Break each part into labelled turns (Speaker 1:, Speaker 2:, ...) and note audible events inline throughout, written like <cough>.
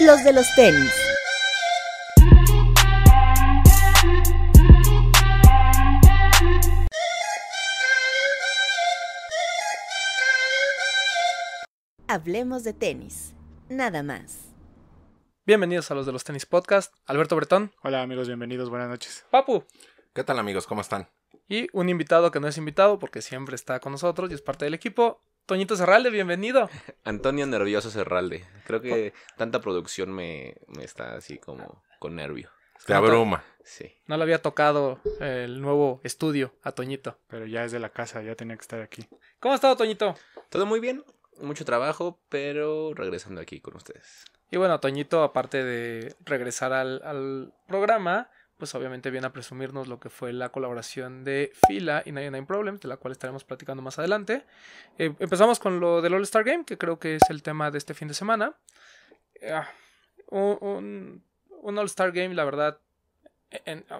Speaker 1: los de los tenis. Hablemos de tenis, nada más. Bienvenidos a los de los tenis podcast. Alberto Bretón. Hola amigos, bienvenidos, buenas noches. Papu. ¿Qué tal amigos? ¿Cómo están? Y un invitado que no es invitado porque siempre está con nosotros y es parte del equipo, Toñito Serralde, bienvenido.
Speaker 2: Antonio Nervioso Serralde. Creo que tanta producción me, está así como con nervio. La broma. Sí.
Speaker 1: No le había tocado eh, el nuevo estudio a Toñito. Pero ya es de la casa, ya tenía que estar aquí. ¿Cómo ha estado, Toñito? Todo muy bien, mucho
Speaker 2: trabajo, pero regresando aquí con ustedes.
Speaker 1: Y bueno, Toñito, aparte de regresar al, al programa, pues obviamente viene a presumirnos lo que fue la colaboración de Fila y 99 Problems, de la cual estaremos platicando más adelante. Eh, empezamos con lo del All-Star Game, que creo que es el tema de este fin de semana. Eh, ah, un, All-Star Game, la verdad,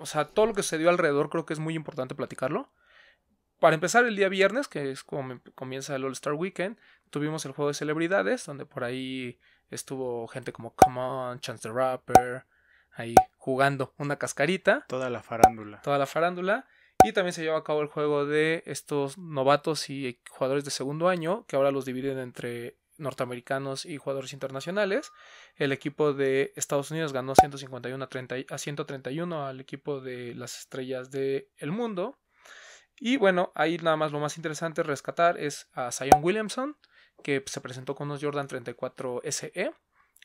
Speaker 1: o sea, todo lo que se dio alrededor creo que es muy importante platicarlo. Para empezar, el día viernes, que es como em, comienza el All-Star Weekend, tuvimos el juego de celebridades, donde por ahí estuvo gente como Come On, Chance the Rapper, ahí jugando una cascarita. Toda la farándula. Toda la farándula. Y también se llevó a cabo el juego de estos novatos y jugadores de segundo año, que ahora los dividen entre norteamericanos y jugadores internacionales. El equipo de Estados Unidos ganó 151 a, 131 al equipo de las estrellas del mundo. Y bueno, ahí nada más lo más interesante rescatar es a Zion Williamson, que se presentó con unos Jordan 34 SE,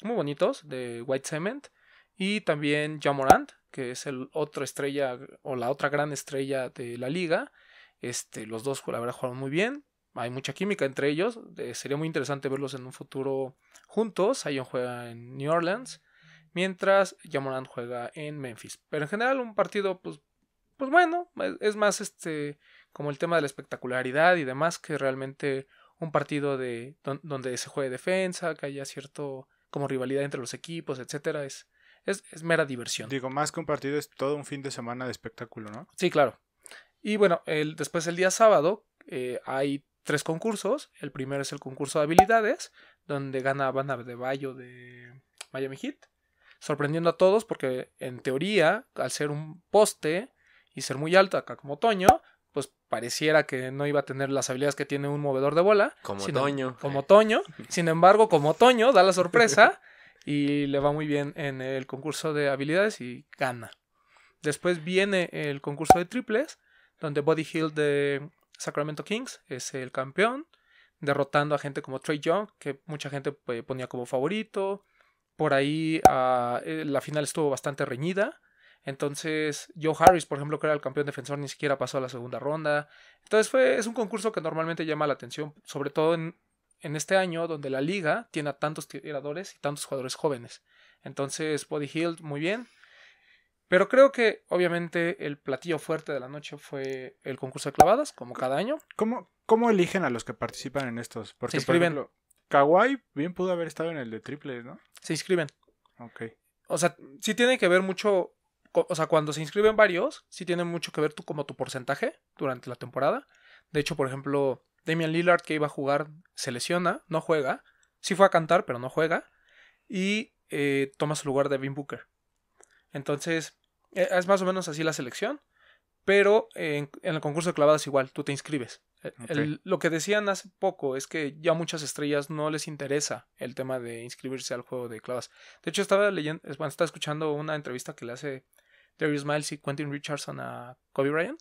Speaker 1: muy bonitos, de White Cement. Y también Jamorant, que es el otra estrella o la otra gran estrella de la liga. Este, los dos, la verdad, jugaron muy bien. Hay mucha química entre ellos. Eh, sería muy interesante verlos en un futuro juntos. Zion juega en New Orleans, mientras Jamorant juega en Memphis. Pero en general, un partido, pues, pues bueno, es más este como el tema de la espectacularidad y demás que realmente un partido de donde se juegue defensa, que haya cierto como rivalidad entre los equipos, etcétera, es es, mera diversión. Digo, más partido, es todo un fin de semana de espectáculo, ¿no? Sí, claro. Y bueno, el, después el día sábado eh, hay tres concursos. El primero es el concurso de habilidades, donde gana Banda de Bayo de Miami Heat, sorprendiendo a todos porque en teoría, al ser un poste y ser muy alto acá como Toño, pues pareciera que no iba a tener las habilidades que tiene un movedor de bola. Como em Toño. Como Toño. Sin embargo, como Toño, da la sorpresa <laughs> y le va muy bien en el concurso de habilidades y gana. Después viene el concurso de triples, donde Body Hill de Sacramento Kings es el campeón, derrotando a gente como Trey Young, que mucha gente eh, ponía como favorito. Por ahí ah, eh, la final estuvo bastante reñida. Entonces, Joe Harris, por ejemplo, que era el campeón defensor, ni siquiera pasó a la segunda ronda. Entonces, fue, es un concurso que normalmente llama la atención, sobre todo en en este año donde la liga tiene a tantos tiradores y tantos jugadores jóvenes. Entonces, Body hill muy bien. Pero creo que obviamente el platillo fuerte de la noche fue el concurso de clavadas, como cada año. ¿Cómo, eligen a los que participan en estos? Porque, se inscriben. Kawai bien pudo haber estado en el de triples, ¿no? Se inscriben. Ok. O sea, sí tiene que ver mucho, o sea, cuando se inscriben varios, sí tiene mucho que ver tú como tu porcentaje durante la temporada. De hecho, por ejemplo, Damian Lillard, que iba a jugar, se lesiona, no juega. Sí fue a cantar, pero no juega. Y eh, toma su lugar de Devin Booker. Entonces, eh, es más o menos así la selección. Pero en, el concurso de clavadas igual, tú te inscribes. Eh, lo que decían hace poco es que ya muchas estrellas no les interesa el tema de inscribirse al juego de clavadas. De hecho, estaba leyendo, bueno, estaba escuchando una entrevista que le hace Darius Miles y Quentin Richardson a Kobe Bryant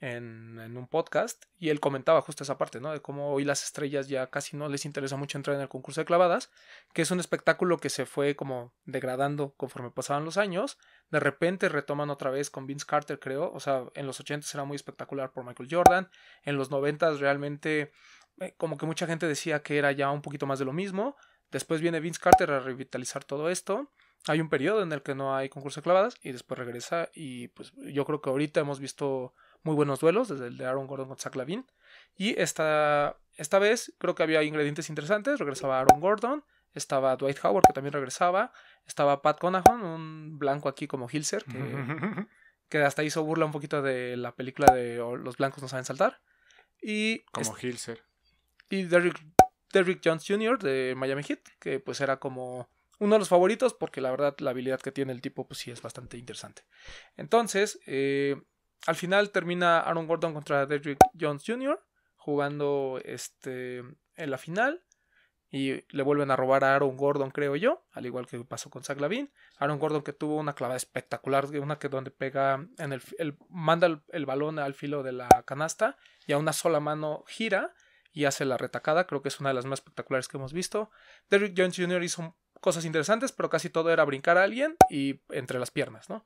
Speaker 1: en, un podcast y él comentaba justo esa parte, ¿no? De cómo hoy las estrellas ya casi no les interesa mucho entrar en el concurso de clavadas, que es un espectáculo que se fue como degradando conforme pasaban los años. De repente retoman otra vez con Vince Carter, creo. O sea, en los 80 era muy espectacular por Michael Jordan. En los 90 realmente eh, como que mucha gente decía que era ya un poquito más de lo mismo. Después viene Vince Carter a revitalizar todo esto hay un periodo en el que no hay concurso de clavadas y después regresa y pues yo creo que ahorita hemos visto muy buenos duelos, desde el de Aaron Gordon con Zach Lavin. Y esta, esta vez creo que había ingredientes interesantes. Regresaba Aaron Gordon, estaba Dwight Howard, que también regresaba, estaba Pat Conahan, un blanco aquí como Hilser, que, <laughs> que hasta hizo burla un poquito de la película de Los blancos no saben saltar. Y como Hilser. Y Derrick, Derrick Jones Jr. de Miami Heat, que pues era como uno de los favoritos porque la verdad la habilidad que tiene el tipo pues sí es bastante interesante. Entonces, eh, al final termina Aaron Gordon contra Derrick Jones Jr. jugando este, en la final. Y le vuelven a robar a Aaron Gordon, creo yo, al igual que pasó con Zach Lavin. Aaron Gordon que tuvo una clavada espectacular, una que donde pega, en el, manda el, el balón al filo de la canasta y a una sola mano gira y hace la retacada. Creo que es una de las más espectaculares que hemos visto. Derrick Jones Jr. hizo cosas interesantes, pero casi todo era brincar a alguien y entre las piernas, ¿no?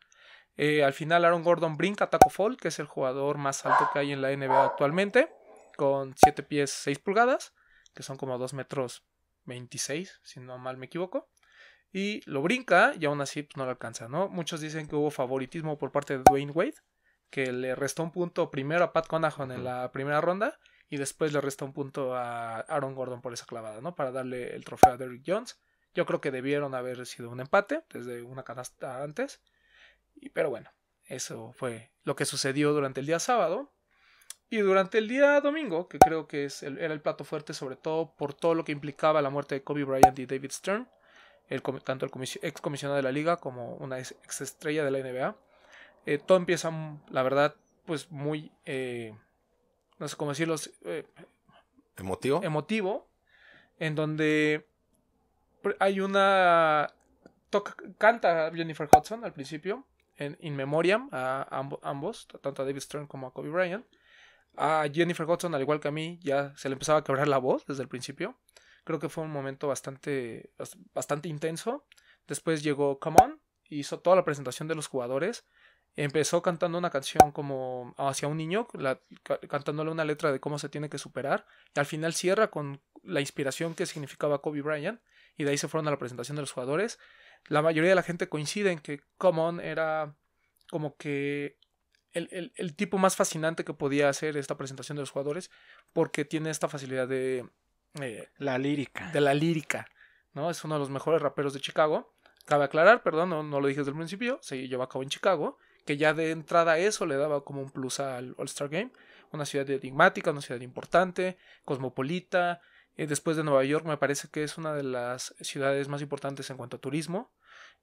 Speaker 1: Eh, al final Aaron Gordon brinca a Taco Fall, que es el jugador más alto que hay en la NBA actualmente, con 7 pies 6 pulgadas, que son como 2 metros 26, si no mal me equivoco. Y lo brinca y aún así pues, no lo alcanza, ¿no? Muchos dicen que hubo favoritismo por parte de Dwayne Wade, que le restó un punto primero a Pat Conahan en la primera ronda y después le restó un punto a Aaron Gordon por esa clavada, ¿no? Para darle el trofeo a Derrick Jones. Yo creo que debieron haber sido un empate desde una canasta antes pero bueno, eso fue lo que sucedió durante el día sábado. Y durante el día domingo, que creo que era el plato fuerte, sobre todo por todo lo que implicaba la muerte de Kobe Bryant y David Stern, el, tanto el ex comisionado de la liga como una ex, estrella de la NBA. Eh, todo empieza, mm, la verdad, pues muy, eh, no sé cómo decirlo, eh, emotivo. Emotivo, en donde hay una... canta Jennifer Hudson al principio en In Memoriam a ambos, tanto a David Stern como a Kobe Bryant. A Jennifer Hudson, al igual que a mí, ya se le empezaba a quebrar la voz desde el principio. Creo que fue un momento bastante, bastante intenso. Después llegó Come On, hizo toda la presentación de los jugadores. Empezó cantando una canción como hacia un niño, cantándole una letra de cómo se tiene que superar. Y al final cierra con la inspiración que significaba Kobe Bryant. Y de ahí se fueron a la presentación de los jugadores la mayoría de la gente coincide en que Common era como que el, tipo más fascinante que podía hacer esta presentación de los jugadores porque tiene esta facilidad de... Eh, la lírica. De la lírica, ¿no? Es uno de los mejores raperos de Chicago. Cabe aclarar, perdón, no, lo dije desde el principio, se llevó a cabo en Chicago, que ya de entrada eso le daba como un plus al All Star Game, una ciudad enigmática, una ciudad importante, cosmopolita, eh, después de Nueva York me parece que es una de las ciudades más importantes en cuanto a turismo.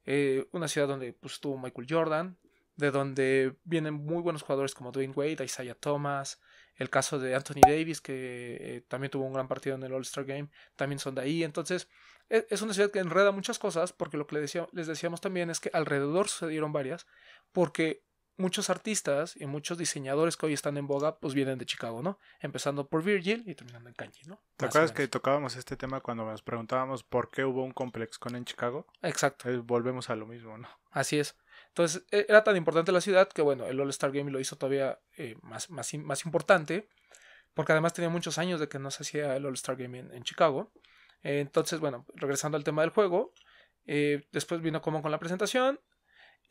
Speaker 1: Eh, una ciudad donde pues, estuvo Michael Jordan, de donde vienen muy buenos jugadores como Dwayne Wade, Isaiah Thomas, el caso de Anthony Davis, que eh, también tuvo un gran partido en el All-Star Game, también son de ahí. Entonces, e, es una ciudad que enreda muchas cosas, porque lo que les, decíamos también es que alrededor sucedieron varias, porque muchos artistas y muchos diseñadores que hoy están en boga, pues vienen de Chicago, ¿no? Empezando por Virgil y terminando en Kanye, ¿no? ¿Te acuerdas que
Speaker 3: tocábamos este tema cuando nos preguntábamos por qué hubo un complex con en Chicago? Exacto. Eh, volvemos a lo mismo, ¿no?
Speaker 1: Así es. Entonces, e, era tan importante la ciudad que, bueno, el All-Star Game lo hizo todavía eh, más, importante, porque además tenía muchos años de que no se hacía el All-Star Game en, Chicago. entonces, bueno, regresando al tema del juego, eh, después vino como con la presentación,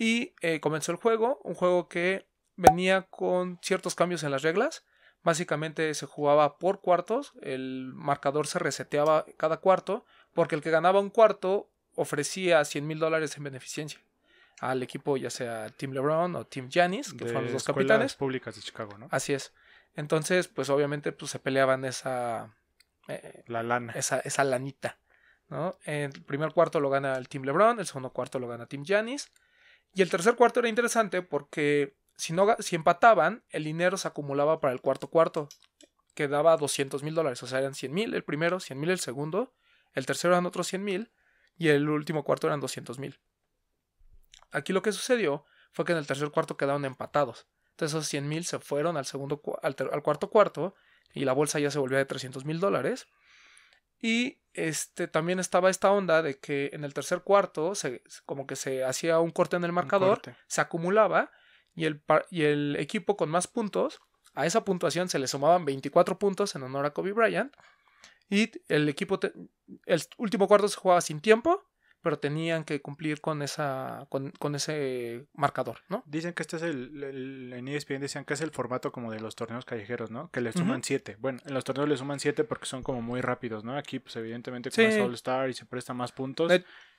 Speaker 1: y eh, comenzó el juego, un juego que venía con ciertos cambios en las reglas. Básicamente se jugaba por cuartos, el marcador se reseteaba cada cuarto, porque el que ganaba un cuarto ofrecía 100 mil dólares en beneficencia al equipo, ya sea Team LeBron o Team Janis, que fueron los dos capitanes. públicas de Chicago, ¿no? Así es. Entonces, pues obviamente pues, se peleaban esa. Eh, La lana. Esa, esa lanita, ¿no? El primer cuarto lo gana el Team LeBron, el segundo cuarto lo gana Team Giannis. Y el tercer cuarto era interesante porque si, empataban, el dinero se acumulaba para el cuarto cuarto, que daba 200 mil dólares. O sea, eran 100 mil el primero, 100 mil el segundo, el tercero eran otros 100 mil y el último cuarto eran 200 mil. Aquí lo que sucedió fue que en el tercer cuarto quedaron empatados. Entonces esos 100 mil se fueron al, segundo, al cuarto cuarto y la bolsa ya se volvió de 300 mil dólares. Y este, también estaba esta onda de que en el tercer cuarto, como que se hacía un corte en el marcador, se acumulaba y el, equipo con más puntos, a esa puntuación se le sumaban 24 puntos en honor a Kobe Bryant. Y el equipo, el último cuarto se jugaba sin tiempo pero tenían que cumplir con esa con, con ese marcador,
Speaker 3: ¿no? Dicen que este es el, en e decían que es el formato como de los torneos callejeros, ¿no? Que le suman siete. Bueno, en los torneos le suman siete porque son como muy rápidos, ¿no? Aquí pues evidentemente con el Star y se presta más puntos.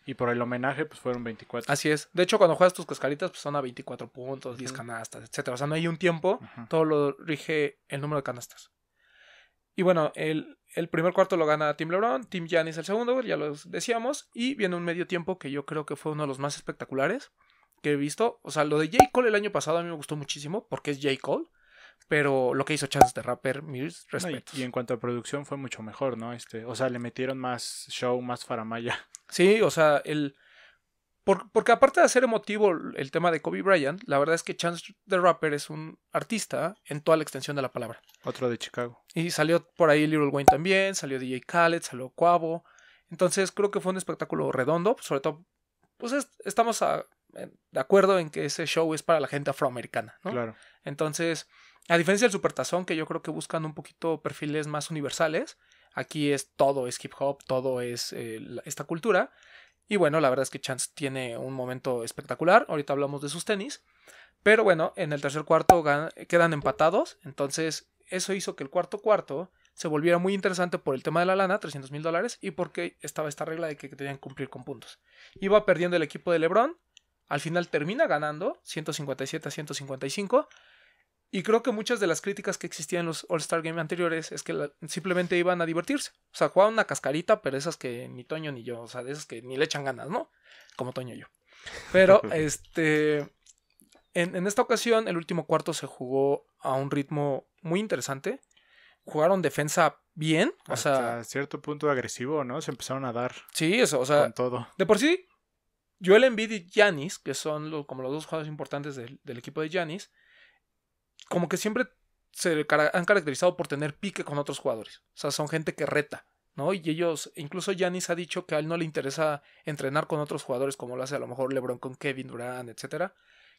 Speaker 3: y por el homenaje, pues fueron 24. Así es.
Speaker 1: De hecho, cuando juegas tus cascaritas, pues son a 24 puntos, 10 canastas, etcétera. O sea, no hay un tiempo. Todo lo rige el número de canastas. Y bueno, el, el primer cuarto lo gana Tim LeBron, Tim Giannis el segundo, ya lo decíamos. Y viene un medio tiempo que yo creo que fue uno de los más espectaculares que he visto. O sea, lo de J. Cole el año pasado a mí me gustó muchísimo porque es J. Cole. Pero lo que hizo Chance de Rapper, mis respetos. y, en
Speaker 3: cuanto a producción fue mucho mejor, ¿no? Este, o sea, le metieron más
Speaker 1: show, más faramaya. Sí, o sea, el, porque aparte de ser emotivo el tema de Kobe Bryant, la verdad es que Chance the Rapper es un artista en toda la extensión de la palabra. Otro de Chicago. Y salió por ahí Little Wayne también, salió DJ Khaled, salió Quavo. Entonces creo que fue un espectáculo redondo, sobre todo, pues estamos de acuerdo en que ese show es para la gente afroamericana, ¿no? Claro. Entonces, a diferencia del Supertazón, que yo creo que buscan un poquito perfiles más universales, aquí es todo es hip hop, todo es eh, esta cultura. Y bueno, la verdad es que Chance tiene un momento espectacular. Ahorita hablamos de sus tenis. Pero bueno, en el tercer cuarto quedan empatados. Entonces, eso hizo que el cuarto cuarto se volviera muy interesante por el tema de la lana, 300 mil dólares, y porque estaba esta regla de que tenían cumplir con puntos. Iba perdiendo el equipo de LeBron. Al final termina ganando 157 a 155, y creo que muchas de las críticas que existían en los All-Star Game anteriores es que simplemente iban a divertirse. O sea, jugaban una cascarita, pero esas que ni Toño ni yo, o sea, de esas que ni le echan ganas, ¿no? Como Toño y yo. Pero, <laughs> este. En, esta ocasión, el último cuarto se jugó a un ritmo muy interesante. Jugaron defensa bien, o Hasta cierto punto agresivo, ¿no? Se empezaron a dar. Sí, eso, o sea. Con todo. De por sí, Joel Embiid y Giannis, que son como los dos jugadores importantes del, del equipo de Giannis como que siempre se han caracterizado por tener pique con otros jugadores. O sea, son gente que reta, ¿no? Y ellos, incluso Yanis ha dicho que a él no le interesa entrenar con otros jugadores como lo hace a lo mejor LeBron con Kevin Durant, etcétera.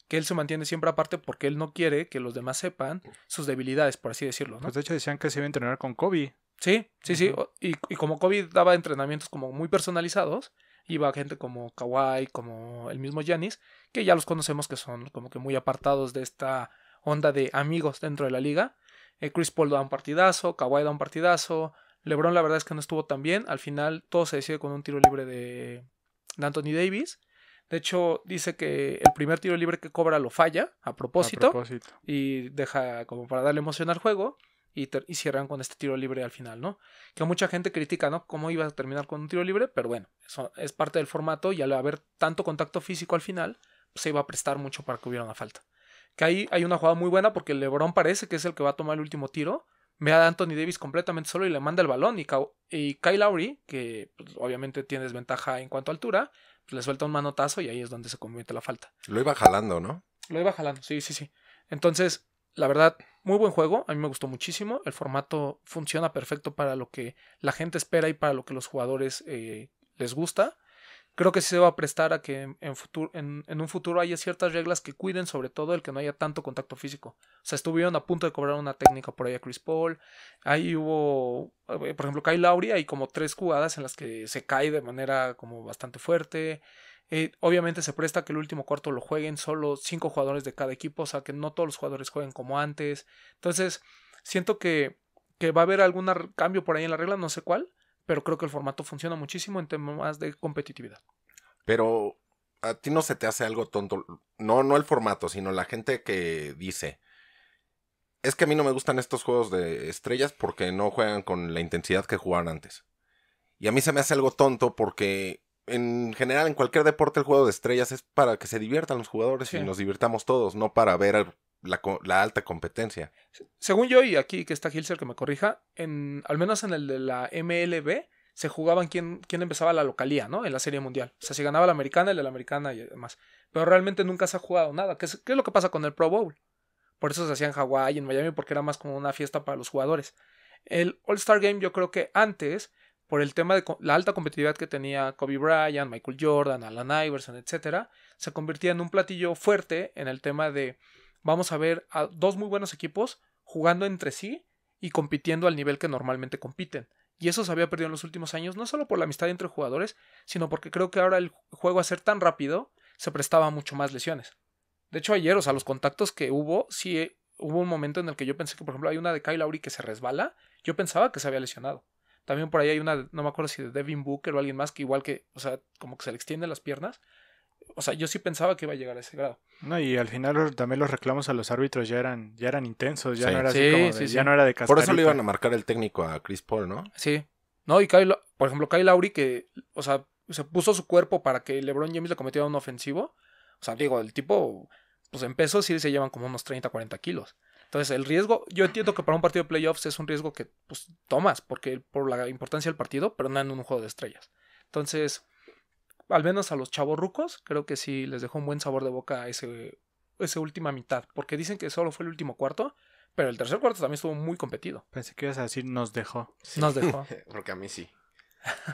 Speaker 1: Que él se mantiene siempre aparte porque él no quiere que los demás sepan sus debilidades, por así decirlo, ¿no? Pues de hecho decían que se iba a entrenar con Kobe. Sí, sí, sí. y, como Kobe daba entrenamientos como muy personalizados, iba gente como Kawhi, como el mismo Yanis, que ya los conocemos que son como que muy apartados de esta onda de amigos dentro de la liga. Eh, Chris Paul da un partidazo, Kawhi da un partidazo, LeBron la verdad es que no estuvo tan bien, al final todo se decide con un tiro libre de, Anthony Davis. De hecho, dice que el primer tiro libre que cobra lo falla a propósito, y deja como para darle emoción al juego y, cierran con este tiro libre al final, ¿no? Que mucha gente critica, ¿no? Cómo iba a terminar con un tiro libre, pero bueno, eso es parte del formato y al haber tanto contacto físico al final, pues se iba a prestar mucho para que hubiera una falta. Que ahí hay una jugada muy buena porque LeBron parece que es el que va a tomar el último tiro. Ve a Anthony Davis completamente solo y le manda el balón. Y, Kyle Lowry, que pues, obviamente tiene desventaja en cuanto a altura, pues, le suelta un manotazo y ahí es donde se convierte la falta. Lo iba
Speaker 4: jalando, ¿no?
Speaker 1: Lo iba jalando, sí, sí, sí. Entonces, la verdad, muy buen juego. A mí me gustó muchísimo. El formato funciona perfecto para lo que la gente espera y para lo que los jugadores eh, les gusta creo que sí se va a prestar a que en, futuro, en, un futuro haya ciertas reglas que cuiden sobre todo el que no haya tanto contacto físico. O sea, estuvieron a punto de cobrar una técnica por ahí a Chris Paul. Ahí hubo, eh, por ejemplo, Kyle Lowry, hay como tres jugadas en las que se cae de manera como bastante fuerte. Eh, obviamente se presta que el último cuarto lo jueguen solo cinco jugadores de cada equipo, o sea, que no todos los jugadores jueguen como antes. Entonces, siento que va a haber algún cambio por ahí en la regla, no sé cuál pero creo que el formato funciona muchísimo en temas de competitividad.
Speaker 4: Pero a ti no se te hace algo tonto, no, no el formato, sino la gente que dice, es que a mí no me gustan estos juegos de estrellas porque no juegan con la intensidad que jugaban antes. Y a mí se me hace algo tonto porque en general en cualquier deporte el juego de estrellas es para que se diviertan los jugadores y nos divirtamos todos, no para ver la, alta competencia.
Speaker 1: Según yo, y aquí que está Hilser que me corrija, en, al menos en el de la MLB se jugaban quién, quién empezaba la localía, ¿no? En la Serie Mundial. O sea, si ganaba la americana, el de la americana y demás. Pero realmente nunca se ha jugado nada. ¿Qué es, lo que pasa con el Pro Bowl? Por eso se hacía en Hawái, en Miami, porque era más como una fiesta para los jugadores. El All-Star Game yo creo que antes, por el tema de la alta competitividad que tenía Kobe Bryant, Michael Jordan, Alan Iverson, etc., se convertía en un platillo fuerte en el tema de vamos a ver a dos muy buenos equipos jugando entre sí y compitiendo al nivel que normalmente compiten. Y eso se había perdido en los últimos años, no solo por la amistad entre jugadores, sino porque creo que ahora el juego a ser tan rápido se prestaba mucho más lesiones. De hecho, ayer, o sea, los contactos que hubo, sí hubo un momento en el que yo pensé que, por ejemplo, hay una de Kyle Lowry que se resbala. Yo pensaba que se había lesionado. También por ahí hay una, no me acuerdo si de Devin Booker o alguien más, que igual que, o sea, como que se le extienden las piernas o sea, yo sí pensaba que iba a llegar a ese grado.
Speaker 3: No, y al final también los reclamos a los árbitros ya eran, ya eran intensos, ya no era así como de, sí, ya no era de
Speaker 4: Por eso le iban a marcar el técnico a Chris Paul, ¿no?
Speaker 1: Sí. No, y por ejemplo, Kyle Lowry que, o sea, se puso su cuerpo para que LeBron James le cometiera un ofensivo. O sea, digo, el tipo, pues en pesos sí se llevan como unos 30, 40 kilos. Entonces, el riesgo, yo entiendo que para un partido de playoffs es un riesgo que pues, tomas porque por la importancia del partido, pero no en un juego de estrellas. Entonces, al menos a los chavos rucos, creo que sí les dejó un buen sabor de boca ese, esa última mitad, porque dicen que solo fue el último cuarto, pero el tercer cuarto también estuvo muy competido. Pensé que ibas a decir nos dejó. Nos dejó.
Speaker 3: <laughs> porque a mí sí.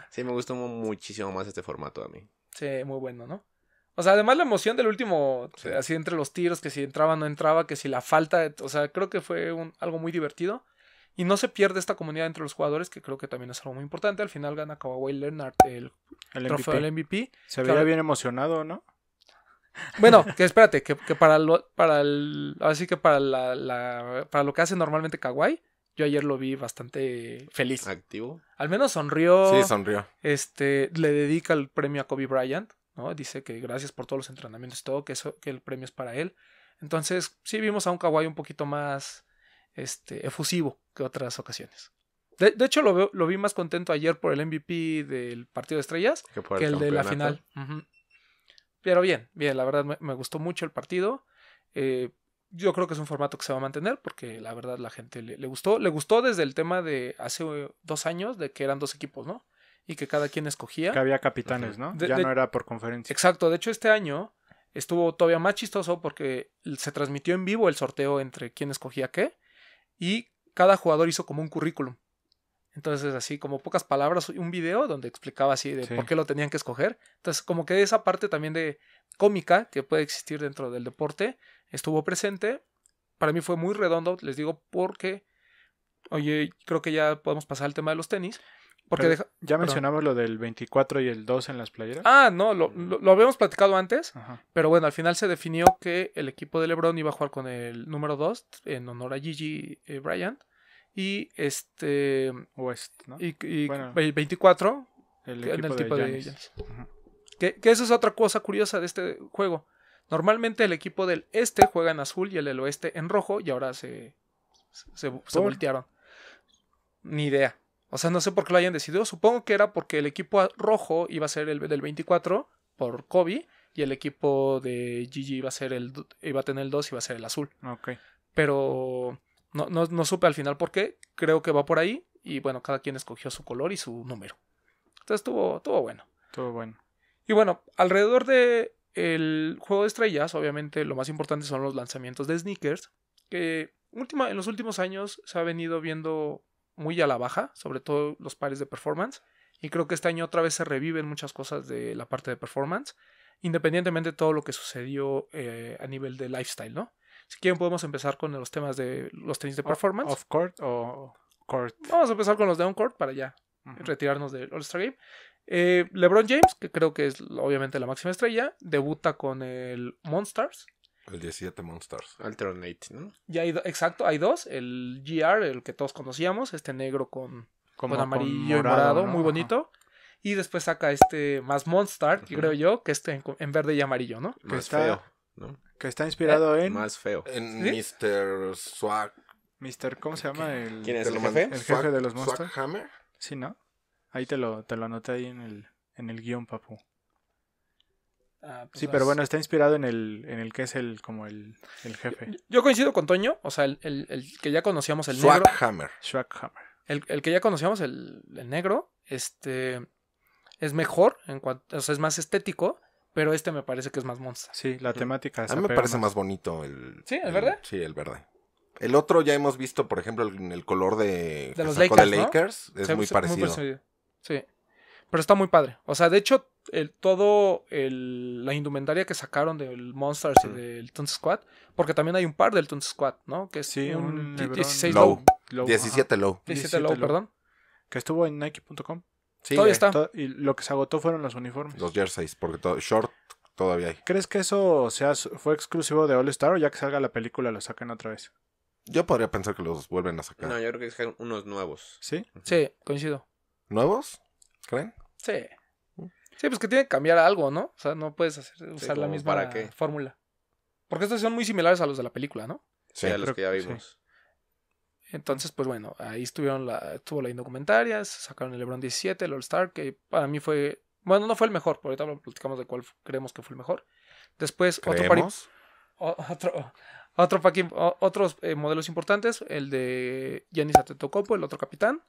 Speaker 3: Sí, me gustó
Speaker 2: muchísimo más este formato a mí.
Speaker 1: Sí, muy bueno, ¿no? O sea, además la emoción del último, así entre los tiros, que si entraba no entraba, que si la falta, o sea, creo que fue algo muy divertido. Y no se pierde esta comunidad entre los jugadores, que creo que también es algo muy importante. Al final gana Kawhi Leonard el, el trofeo MVP. del MVP. Se veía bien
Speaker 3: emocionado, ¿no?
Speaker 1: Bueno, que <laughs> espérate, que, para lo, para el, así que para la, para lo que hace normalmente Kawhi, yo ayer lo vi bastante feliz. Activo. Al menos sonrió. Sí, sonrió. Este, le dedica el premio a Kobe Bryant, ¿no? Dice que gracias por todos los entrenamientos y todo, que, eso, que el premio es para él. Entonces, sí vimos a un Kawhi un poquito más este, efusivo que otras ocasiones. De, hecho, lo, vi más contento ayer por el MVP del partido de estrellas que, el, de la final. Pero bien, bien, la verdad me, gustó mucho el partido. Eh, yo creo que es un formato que se va a mantener porque la verdad la gente le, gustó. Le gustó desde el tema de hace eh, dos años de que eran dos equipos, ¿no? Y que cada quien escogía. Que había capitanes, ¿no? ya no era
Speaker 3: por conferencia.
Speaker 1: Exacto, de hecho este año estuvo todavía más chistoso porque se transmitió en vivo el sorteo entre quién escogía qué. Y cada jugador hizo como un currículum. Entonces, así como pocas palabras, un video donde explicaba así de por qué lo tenían que escoger. Entonces, como que esa parte también de cómica que puede existir dentro del deporte estuvo presente. Para mí fue muy redondo, les digo, porque, oye, creo que ya podemos pasar al tema de los tenis. Ya mencionamos
Speaker 3: lo del 24 y el 2 en las playeras.
Speaker 1: Ah, no, lo, habíamos platicado antes, pero bueno, al final se definió que el equipo de LeBron iba a jugar con el número 2 en honor a Gigi eh, Bryant y este West, ¿no? Y, el 24 equipo en el tipo de, Que, eso es otra cosa curiosa de este juego. Normalmente el equipo del este juega en azul y el del oeste en rojo y ahora se, se voltearon. Ni idea. O sea, no sé por qué lo hayan decidido. Supongo que era porque el equipo rojo iba a ser el del 24 por Kobe y el equipo de Gigi iba a ser el iba a tener el 2 y iba a ser el azul. Ok. Pero no, no, supe al final por qué. Creo que va por ahí y bueno, cada quien escogió su color y su número. Entonces estuvo, bueno. Estuvo bueno. Y bueno, alrededor de juego de estrellas, obviamente lo más importante son los lanzamientos de sneakers, que última, en los últimos años se ha venido viendo muy a la baja, sobre todo los pares de performance. Y creo que este año otra vez se reviven muchas cosas de la parte de performance, independientemente de todo lo que sucedió eh, a nivel de lifestyle, ¿no? Si quieren podemos empezar con los temas de los tenis de performance. of court o court. Vamos a empezar con los de on court para ya retirarnos del All Star Game. Eh, LeBron James, que creo que es obviamente la máxima estrella, debuta con el Monsters,
Speaker 2: el 17 Monsters. Alternate, ¿no?
Speaker 1: Ya hay, exacto, hay dos. El GR, el que todos conocíamos, este negro con, amarillo y morado, muy bonito. Y después saca este más Monster, que creo yo, que este en, verde y amarillo, ¿no? Que más está, feo,
Speaker 4: Que está inspirado eh, en... Más feo. En Mr. Swag.
Speaker 3: Mr. ¿Cómo se llama? El, ¿Quién es el jefe? El jefe de los Monsters. Hammer? Sí, ¿no? Ahí te lo, te lo anoté ahí en el, en el guión, papu.
Speaker 1: Ah, pues sí, pero bueno, está
Speaker 3: inspirado en el, que es el como el, jefe.
Speaker 1: Yo, coincido con Toño, o sea, el, que ya conocíamos el negro. Hammer. Hammer. El, que ya conocíamos, el, negro, este es mejor, en cuanto, o sea, es más estético, pero este me parece que es más monstruo. Sí, la mm. temática es. A mí me parece más. bonito
Speaker 4: el. ¿Sí, el verde? sí, el verde. El otro ya hemos visto, por ejemplo, en el color de, de los Lakers, es Muy parecido.
Speaker 1: Sí. Pero está muy padre. O sea, de hecho, todo el, la indumentaria que sacaron del Monsters y del Toon Squad, porque también hay un par del Toon Squad, ¿no? Que sí, un, low.
Speaker 3: 17 low. 17, low, perdón. Que estuvo en Nike.com. Sí, todavía está. y lo que se agotó fueron los uniformes. Los jerseys, porque todo, short todavía hay. ¿Crees que eso sea, fue exclusivo de All Star o ya que salga la película lo saquen otra vez? Yo podría pensar que los vuelven a sacar. No,
Speaker 2: yo creo que unos nuevos.
Speaker 3: ¿Sí?
Speaker 1: Sí, coincido. ¿Nuevos? ¿Creen? Sí. Sí, pues que tiene que cambiar algo, ¿no? O sea, no puedes usar la misma fórmula. Porque estos son muy similares a los de la película, ¿no? Sí, a los que ya vimos. Entonces, pues bueno, ahí estuvieron la, estuvo la indocumentaria, sacaron el LeBron 17, el All-Star, que para mí fue. Bueno, no fue el mejor, por ahorita platicamos de cuál creemos que fue el mejor. Después, ¿Creemos? otro Otro, otro otros eh, modelos importantes, el de Janis Atetokopo, el otro capitán,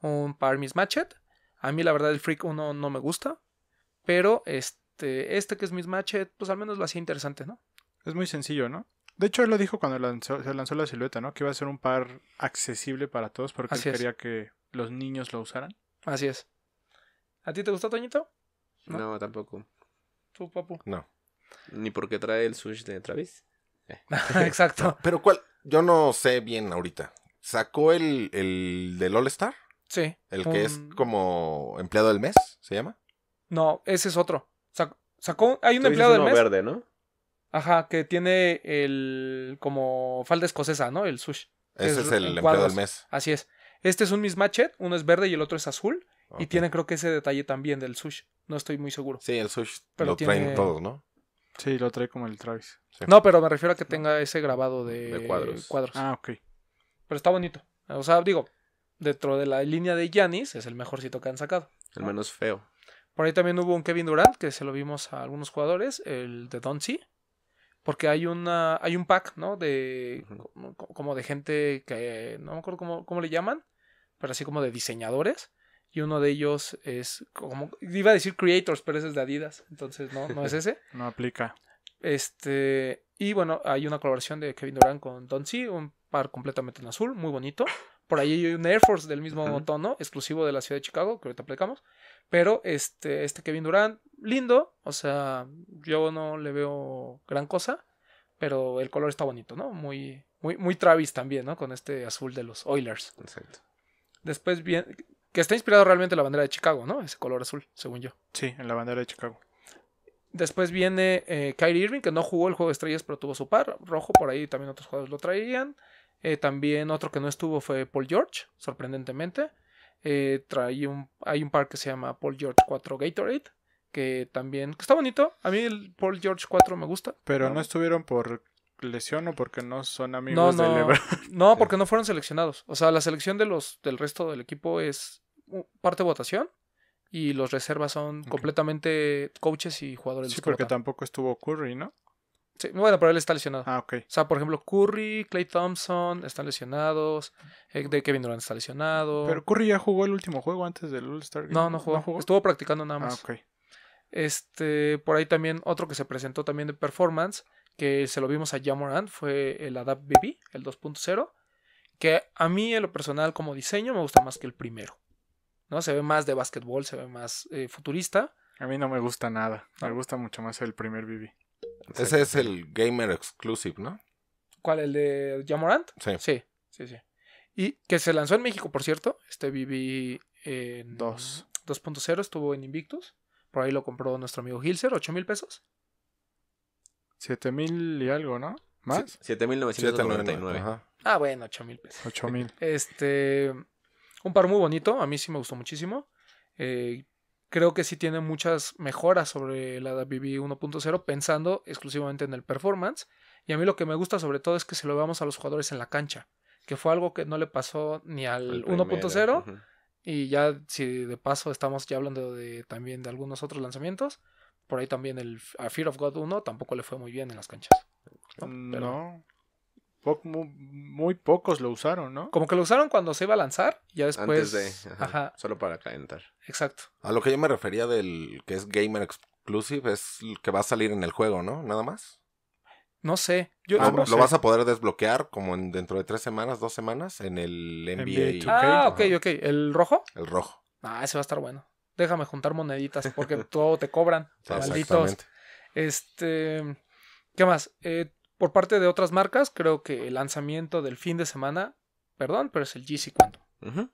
Speaker 1: un Parmis Machet. A mí la verdad el Freak 1 no me gusta, pero este, este que es Miss Matchet, pues al menos lo hacía interesante, ¿no?
Speaker 3: Es muy sencillo, ¿no? De hecho, él lo dijo cuando se lanzó la silueta, ¿no? Que iba a ser un par accesible para todos porque quería que los niños lo usaran. Así es. ¿A ti te gustó,
Speaker 1: Toñito?
Speaker 2: No, tampoco. ¿Tú, papu? No. Ni porque trae el switch de
Speaker 4: Travis. Eh. <laughs> Exacto. <laughs> pero cuál, yo no sé bien ahorita. ¿Sacó el, el del All Star? Sí. El que es como empleado del mes, ¿se llama?
Speaker 1: No, ese es otro. sacó, hay un empleado del mes. verde, ¿no? Ajá, que tiene el como falda escocesa, ¿no? El sush. Ese es, el empleado del mes. Así es. Este es un mismatchet, uno es verde y el otro es azul. Y tiene creo que ese detalle también del sush. No estoy muy seguro. Sí, el sush pero lo traen todos,
Speaker 3: ¿no? Sí, lo trae como el Travis. No,
Speaker 1: pero me refiero a que tenga ese grabado de, cuadros. Ah, ok. Pero está bonito. O sea, digo, dentro de la línea de Yanis es el mejorcito que han sacado.
Speaker 2: El menos feo.
Speaker 1: Por ahí también hubo un Kevin Durant, que se lo vimos a algunos jugadores, el de Doncy. Porque hay una. hay un pack, ¿no? de. Como, de gente que. no me acuerdo cómo, le llaman. Pero así como de diseñadores y uno de ellos es como iba a decir creators, pero ese es de Adidas, entonces no no es <laughs> ese.
Speaker 3: no aplica.
Speaker 1: Este, y bueno, hay una colaboración de Kevin Durant con Don un par completamente en azul, muy bonito. Por ahí hay un Air Force del mismo tono, exclusivo de la ciudad de Chicago, que ahorita aplicamos Pero este, este Kevin Durant, lindo. O sea, yo no le veo gran cosa. Pero el color está bonito, ¿no? Muy, muy, muy Travis también, ¿no? Con este azul de los Oilers. Exacto. Después bien. Que está inspirado realmente en la bandera de Chicago, ¿no? Ese color azul, según yo. Sí, en la bandera de Chicago. Después viene eh, Kyrie Irving, que no jugó el juego de estrellas, pero tuvo su par. Rojo, por ahí también otros jugadores lo traían. Eh, también otro que no estuvo fue Paul George, sorprendentemente. Eh, un, hay un par que se llama Paul George 4 Gatorade, que también está bonito. A mí el Paul George 4 me gusta. Pero no, estuvieron
Speaker 3: por lesión o porque no son amigos no, de LeBron.
Speaker 1: No, <laughs> porque no fueron seleccionados. O sea, la selección de los del resto del equipo es parte votación y los reservas son completamente coaches y jugadores. Sí, porque tampoco estuvo Curry, ¿no? Sí, bueno, pero él está lesionado. Ah, ok. O sea, por ejemplo, Curry, Clay Thompson están lesionados. Eh, de Kevin Durant está lesionado. Pero
Speaker 3: Curry ya jugó el último juego antes del All-Star Game. No, no jugó. Estuvo practicando nada más. Ah, ok.
Speaker 1: Este, por ahí también otro que se presentó también de performance, que se lo vimos a Jamoran, fue el Adapt BB, el 2.0, que a mí en lo personal como diseño me gusta más que el primero. ¿No? Se ve más de básquetbol, se ve más eh, futurista.
Speaker 3: A mí no me gusta nada. Me gusta mucho más el primer BB. Ese es el gamer
Speaker 4: exclusive, ¿no?
Speaker 1: ¿Cuál? ¿El de Jamorant? Sí. Sí, sí, sí. Y que se lanzó en México, por cierto. Este viví en 2.0, estuvo en Invictus. Por ahí lo compró nuestro amigo Hilser, 8 mil pesos.
Speaker 3: 7 mil y
Speaker 1: algo, ¿no? ¿Más? 7.999. Ah, bueno, 8 mil pesos. 8 mil. Este, un par muy bonito, a mí sí me gustó muchísimo. Eh, creo que sí tiene muchas mejoras sobre la BB 1.0 pensando exclusivamente en el performance. Y a mí lo que me gusta sobre todo es que se lo veamos a los jugadores en la cancha, que fue algo que no le pasó ni al 1.0. Y ya si de paso estamos ya hablando de también de algunos otros lanzamientos, por ahí también el a Fear of God 1 tampoco le fue muy bien en las canchas.
Speaker 3: Mm, no muy, pocos lo usaron, ¿no? Como que lo usaron
Speaker 4: cuando
Speaker 1: se iba a lanzar, ya después. Antes de. Ajá,
Speaker 4: Solo para calentar. Exacto. A lo que yo me refería del que es gamer exclusive es el que va a salir en el juego, ¿no? Nada más.
Speaker 1: No sé. Yo ah, lo, vas a
Speaker 4: poder desbloquear como en, dentro de tres semanas, dos semanas en el NBA. ah, ok,
Speaker 1: ok. ¿El rojo? El rojo. Ah, ese va a estar bueno. Déjame juntar moneditas porque <laughs> todo te cobran. malditos. Este. ¿Qué más? Eh, por parte de otras marcas, creo que el lanzamiento del fin de semana, perdón, pero es el GC cuando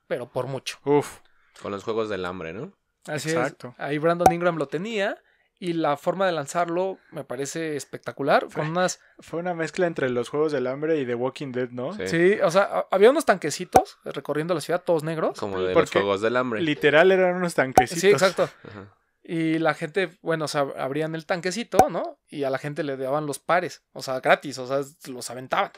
Speaker 1: Pero por mucho. Uf, con los juegos del hambre, ¿no? Así Exacto. Ahí Brandon Ingram lo tenía y la forma de lanzarlo me parece espectacular. Fue, con
Speaker 3: fue una mezcla entre los Juegos del Hambre y The Walking Dead, ¿no? Sí,
Speaker 1: o sea, había unos tanquecitos recorriendo la ciudad, todos negros. Como de los Juegos del Hambre. Literal eran unos tanquecitos. Sí, exacto. Ajá. Y la gente, bueno, o sea, abrían el tanquecito, ¿no? Y a la gente le daban los pares, o sea, gratis, o sea, los aventaban.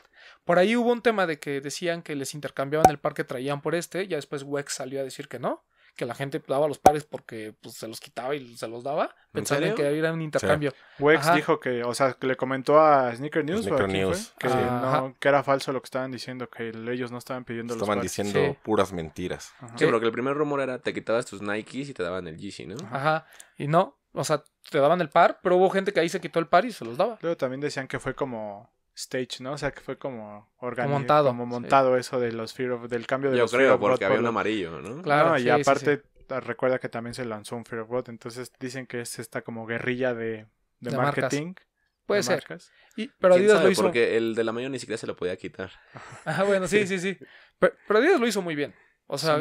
Speaker 1: Por ahí hubo un tema de que decían que les intercambiaban el par que traían por este, ya después Wex salió a decir que no que la gente daba los pares porque pues, se los quitaba y se los daba, pensando que era un intercambio. Wex dijo
Speaker 3: que, o sea, que le comentó a Sneaker News, Sneaker News. que, era falso lo que estaban diciendo, que ellos no estaban pidiendo los pares. Estaban
Speaker 2: diciendo puras mentiras. Sí, pero que el primer rumor era te quitabas tus Nikes y te daban el Yeezy, ¿no?
Speaker 1: Ajá. Y no, o sea, te daban el par, pero hubo gente que ahí se quitó el par y se los daba. Luego también decían que fue
Speaker 3: como stage, ¿no? O sea, que fue como organizado, montado, como montado eso de los Fear of, del cambio de Yo creo, Fear porque había un amarillo, ¿no? Claro, y aparte ah, recuerda que también se lanzó un Fear of God, entonces dicen que es esta como guerrilla de, de, marketing. Puede ser. Y, pero
Speaker 2: Adidas lo hizo. Porque el la amarillo ni siquiera se lo podía quitar.
Speaker 3: <laughs> Ah, bueno,
Speaker 1: sí, sí, sí. Pero, Adidas lo hizo muy bien. O sea,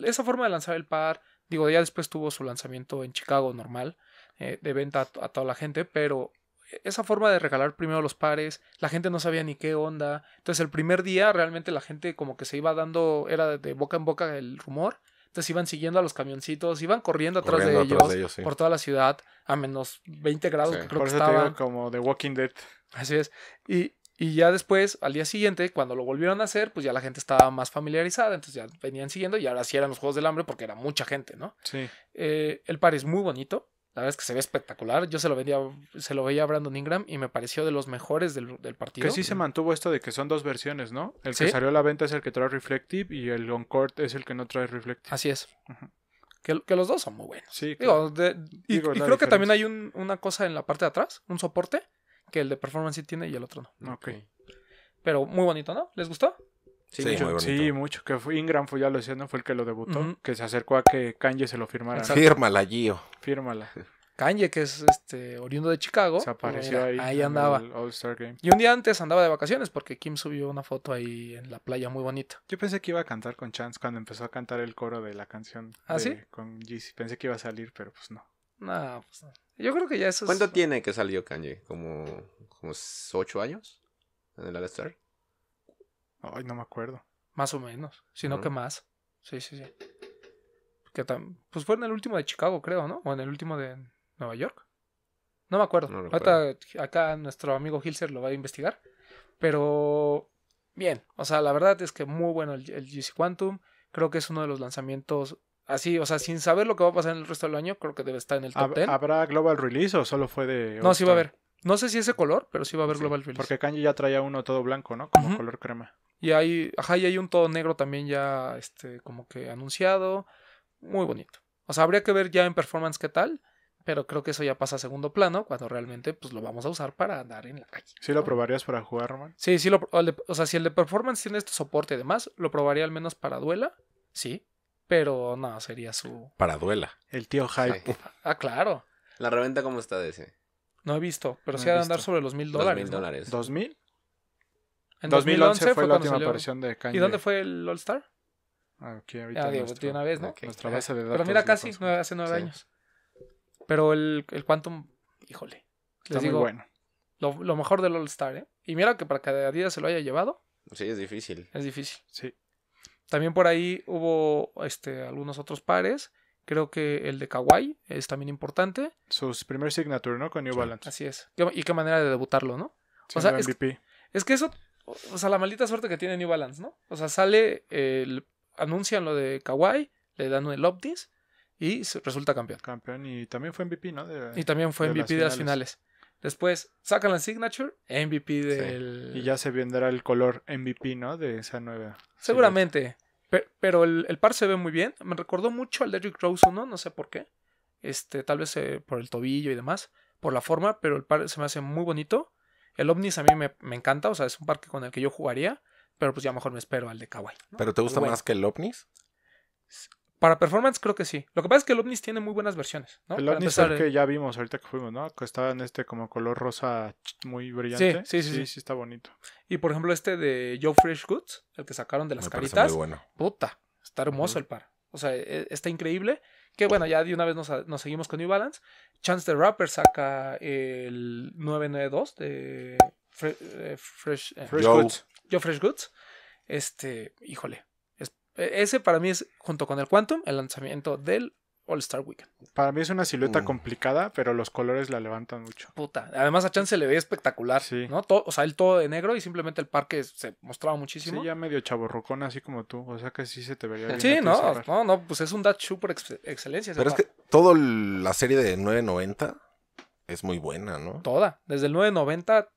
Speaker 1: esa forma de lanzar el par, digo, ya después tuvo su lanzamiento en Chicago normal, eh, de venta a toda la gente, pero esa forma de regalar primero los pares, la gente no sabía ni qué onda. Entonces el primer día realmente la gente como que se iba dando, era de boca en boca el rumor. Entonces iban siguiendo a los camioncitos, iban corriendo atrás de ellos, por toda la ciudad a menos 20 grados que creo que como de Walking Dead. Así es. Y, ya después, al día siguiente, cuando lo volvieron a hacer, pues ya la gente estaba más familiarizada, entonces ya venían siguiendo y ahora sí eran los Juegos del Hambre porque era mucha gente, ¿no? Sí. Eh, el par es muy bonito. La verdad es que se ve espectacular. Yo se lo, veía, se lo veía Brandon Ingram y me pareció de los mejores del, partido. Que sí
Speaker 3: se mantuvo esto de que son dos versiones, ¿no? El que salió a la venta es el que trae Reflective y
Speaker 1: el On es el que no trae Reflective. Así es. que, los dos son muy buenos. Sí, claro. y, creo que también hay una cosa en la parte de atrás, un soporte, que el de Performance sí tiene y el otro no. Ok. Pero muy bonito, ¿no? ¿Les gustó? Sí,
Speaker 3: mucho, Que fue Ingram fue, ya lo diciendo Fue el que lo debutó, que se acercó a que Kanye se lo firmara. Fírmala, Gio.
Speaker 1: Fírmala. Kanye, que es este oriundo de Chicago. Se apareció ahí. Ahí andaba. Y un día antes andaba de vacaciones porque Kim subió una foto ahí en la playa muy bonita. Yo pensé que iba a cantar
Speaker 3: con Chance cuando empezó a cantar el coro de la canción. ¿Ah, sí? Con Jeezy. Pensé que iba a salir, pero pues no.
Speaker 1: No, pues no. Yo creo que ya eso
Speaker 2: ¿Cuánto tiene que salió Kanye? ¿Como, como ocho años? ¿En el All-Star?
Speaker 1: Ay, no me acuerdo. Más o menos, sino que más. Sí, sí, sí. Que Pues fue en el último de Chicago, creo, ¿no? O en el último de Nueva York. No me acuerdo. Ahorita, acá nuestro amigo Hilser lo va a investigar. Pero bien, o sea, la verdad es que muy bueno el, GC Quantum. Creo que es uno de los lanzamientos así, o sea, sin saber lo que va a pasar en el resto del año, creo que debe estar en el top
Speaker 3: ¿Habrá Global Release o solo fue de.? No, sí va a haber.
Speaker 1: No sé si ese color, pero sí va a haber Global Release.
Speaker 3: Porque Kanji ya traía uno todo blanco, ¿no? Como color crema.
Speaker 1: Y hay, ajá, hay un todo negro también ya, este, como que anunciado. Muy bonito. O sea, habría que ver ya en performance qué tal, pero creo que eso ya pasa a segundo plano cuando realmente pues lo vamos a usar para andar en la calle. ¿Sí lo
Speaker 3: probarías para jugar, Roman?
Speaker 1: Sí, sí, lo, o sea, si el de performance tiene este soporte y demás, lo probaría al menos para duela, sí, pero no, sería su...
Speaker 3: Para duela. El tío hype. Ah,
Speaker 1: ah, claro.
Speaker 2: La reventa, ¿cómo está de ese?
Speaker 1: No he visto, pero se sí ha de andar sobre los mil dólares. Dos mil dólares.
Speaker 3: ¿Dos mil? En 2011, fue, la última aparición de Kanye. ¿Y dónde
Speaker 1: fue el All Star? Aquí ah, ahorita. Ya, ah, digo, una vez, ¿no? Nuestra eh, base de datos. Pero mira, casi hace nueve años. Pero el, el Quantum, híjole. Está bueno. Lo, mejor del All Star, ¿eh? Y mira que para que Adidas se lo haya llevado. Sí, es difícil. Es difícil. Sí. También por ahí hubo este, algunos otros pares. Creo que el de Kawhi es también importante. Sus primer signature, ¿no? Con New Balance. Así es. Y qué manera de debutarlo, ¿no? o sea, es, que eso o, sea, la maldita suerte que tiene New Balance, ¿no? O sea, sale, anuncian lo de Kawhi, le dan el Optis y resulta campeón. Campeón y también fue MVP, ¿no? y también fue MVP de las finales. Después sacan la signature, MVP
Speaker 3: del. Y ya se vendrá el color MVP, ¿no? De esa nueva.
Speaker 1: Seguramente. pero el, par se ve muy bien. Me recordó mucho al Derrick Rose 1, no sé por qué. Este, tal vez eh, por el tobillo y demás, por la forma, pero el par se me hace muy bonito. El Omnis a mí me, encanta, o sea, es un parque con el que yo jugaría, pero pues ya mejor me espero al de Kawaii. ¿Pero te pues gusta más que el Omnis? Para performance creo que sí. Lo que pasa es que el Omnis tiene muy buenas versiones, El OVNIS es el que eh,
Speaker 3: ya vimos ahorita que fuimos, ¿no? Que estaba en este como color rosa muy brillante. Sí, sí, sí. Sí, sí,
Speaker 1: está bonito. Y por ejemplo este de Joe Fresh Goods, el que sacaron de las caritas. bueno. Puta, está hermoso el par. O sea, e, e, está increíble. Que bueno, ya de una vez nos, seguimos con New Balance. Chance the Rapper saca el 992 de eh, Fresh, eh, Goods. Yo Fresh Goods. Este, híjole. E, ese para mí es, junto con el Quantum, el lanzamiento del All Star Weekend. Para mí es una silueta uh. complicada, pero los colores la levantan mucho. Puta. Además a Chan se le veía espectacular. Sí. ¿no? Todo, o sea, él todo de negro y simplemente el parque se mostraba muchísimo. Sí, ya medio chaborrocón, así como tú. O sea que sí se te vería bien. sí, no, no, no, pues es un Dutch Shoe por excelencia. Pero es que
Speaker 4: toda la serie de 990 es muy buena, ¿no?
Speaker 1: Toda. Desde el 990,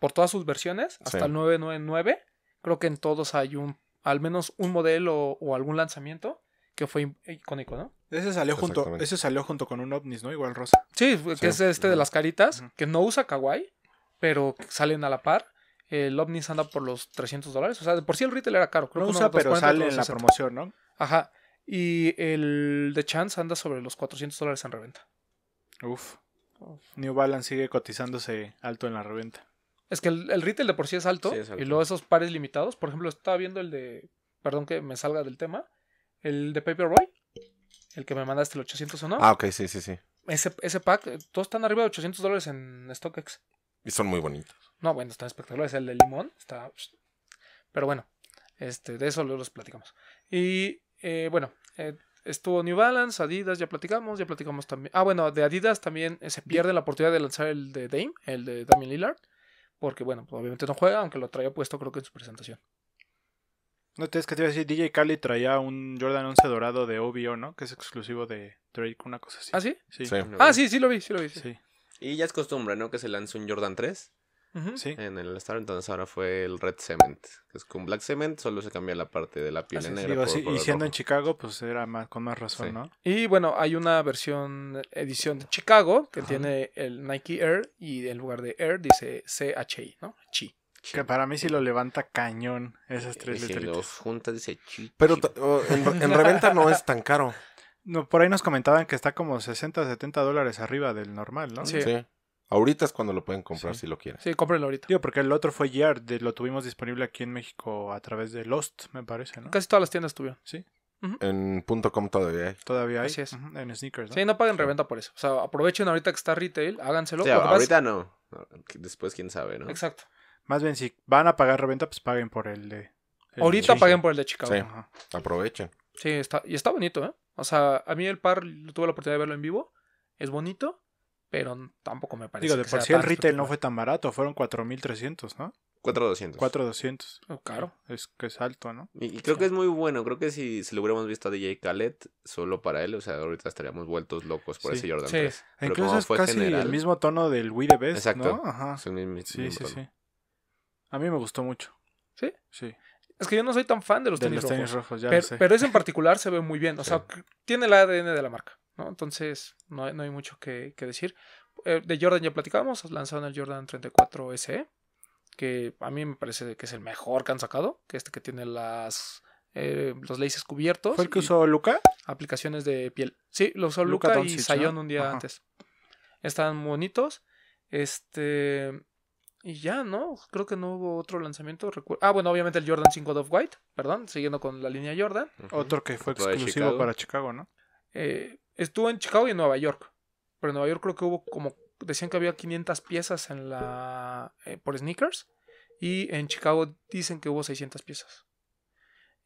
Speaker 1: por todas sus versiones, hasta el 999, creo que en todos hay un, al menos un modelo o algún lanzamiento que fue icónico, ¿no? Ese salió, junto, ese salió junto con un
Speaker 3: ovnis, ¿no? Igual rosa. Sí, que es este
Speaker 1: de las caritas, que no usa kawaii, pero salen a la par. El ovnis anda por los 300 dólares. O sea, de por sí el retail era caro. Creo no usa, pero sale en la promoción, ¿no? Ajá. Y el de Chance anda sobre los 400 dólares en reventa. Uf.
Speaker 3: New Balance sigue cotizándose alto en la reventa.
Speaker 1: Es que el, retail de por sí es alto, Y luego esos pares limitados. Por ejemplo, estaba viendo el de. Perdón que me salga del tema. El de Paperboy el que me mandaste, el 800 o no. Ah, ok, sí, sí, sí. Ese, ese pack, eh, todos están arriba de 800 dólares en StockX.
Speaker 4: Y son muy bonitos.
Speaker 1: No, bueno, están espectaculares. El de limón está. Pero bueno, este, de eso los platicamos. Y eh, bueno, eh, estuvo New Balance, Adidas, ya platicamos, ya platicamos también. Ah, bueno, de Adidas también se pierde la oportunidad de lanzar el de Dame, el de Damian Lillard. Porque bueno, pues, obviamente no juega, aunque lo traía puesto creo que en su presentación. No, es que te iba a decir, DJ Kali
Speaker 3: traía un Jordan 11 dorado de OBO, ¿no? Que es exclusivo de Drake, una cosa así. ¿Ah, sí? Sí.
Speaker 2: Ah, sí, sí lo vi, sí lo vi. Y ya
Speaker 3: es costumbre, ¿no?
Speaker 2: Que se lance un Jordan 3 en el Star, entonces ahora fue el Red Cement. Que es con Black Cement, solo se cambia la parte de la piel en negra.
Speaker 1: y siendo en Chicago, pues era con más razón, ¿no? Y bueno, hay una versión, edición de Chicago, que tiene el Nike Air y en lugar de Air dice CHI, ¿no? Chi. Que para mí sí lo levanta cañón esas tres si
Speaker 2: juntas Pero
Speaker 3: en, reventa no es tan caro. <laughs> No, por ahí nos comentaban que está como 60, 70 dólares arriba del normal, ¿no? Sí.
Speaker 4: Ahorita es cuando lo pueden comprar si lo quieren.
Speaker 3: Sí, cómprenlo ahorita. Digo, porque el otro fue Yard, lo tuvimos disponible aquí en México a través de Lost, me parece, ¿no? Casi todas las tiendas tuvieron. Sí.
Speaker 2: En punto .com todavía hay.
Speaker 1: Todavía hay. sí es.
Speaker 3: En sneakers, Sí, no paguen reventa
Speaker 1: por eso. O sea, aprovechen ahorita que está retail, háganselo. ahorita
Speaker 2: no. Después quién sabe, ¿no?
Speaker 1: Exacto.
Speaker 3: Más bien, si van a pagar reventa, pues paguen por el de. Ahorita paguen por el de Chicago. aprovechen.
Speaker 1: Sí, está, y está bonito, ¿eh? O sea, a mí el par tuve la oportunidad de verlo en vivo. Es bonito, pero tampoco me parece. Digo, de por sí el retail
Speaker 3: no fue tan barato, fueron 4.300, ¿no?
Speaker 2: 4.200. 4.200.
Speaker 3: claro. Es que es alto, ¿no?
Speaker 2: Y, creo que es muy bueno. Creo que si, si, lo hubiéramos visto a DJ Khaled solo para él, o sea, ahorita estaríamos vueltos locos por ese Jordan 3.
Speaker 3: Incluso es fue casi el mismo tono del Wii de Best, Exacto. sí, sí, sí.
Speaker 1: A mí me gustó mucho. ¿Sí? Sí. Es que yo no soy tan fan de los, tenis, rojos, pero, ese en particular se ve muy bien. O sea, tiene el ADN de la marca, ¿no? Entonces, no hay, mucho que, decir. Eh, de Jordan ya platicamos. Lanzaron el Jordan 34 SE, que a mí me parece que es el mejor que han sacado, que este que tiene las... Eh, los laces cubiertos. ¿Fue el que usó Luca? Aplicaciones de piel. Sí, lo usó Luca, y Sayon un día antes. Están bonitos. Este. Y ya, ¿no? Creo que no hubo otro lanzamiento. Ah, bueno, obviamente el Jordan 5 of White, perdón, siguiendo con la línea Jordan. Otro que fue exclusivo para Chicago, ¿no? Eh, estuvo en Chicago y en Nueva York. Pero en Nueva York creo que hubo como. Decían que había 500 piezas en la eh, por sneakers. Y en Chicago dicen que hubo 600 piezas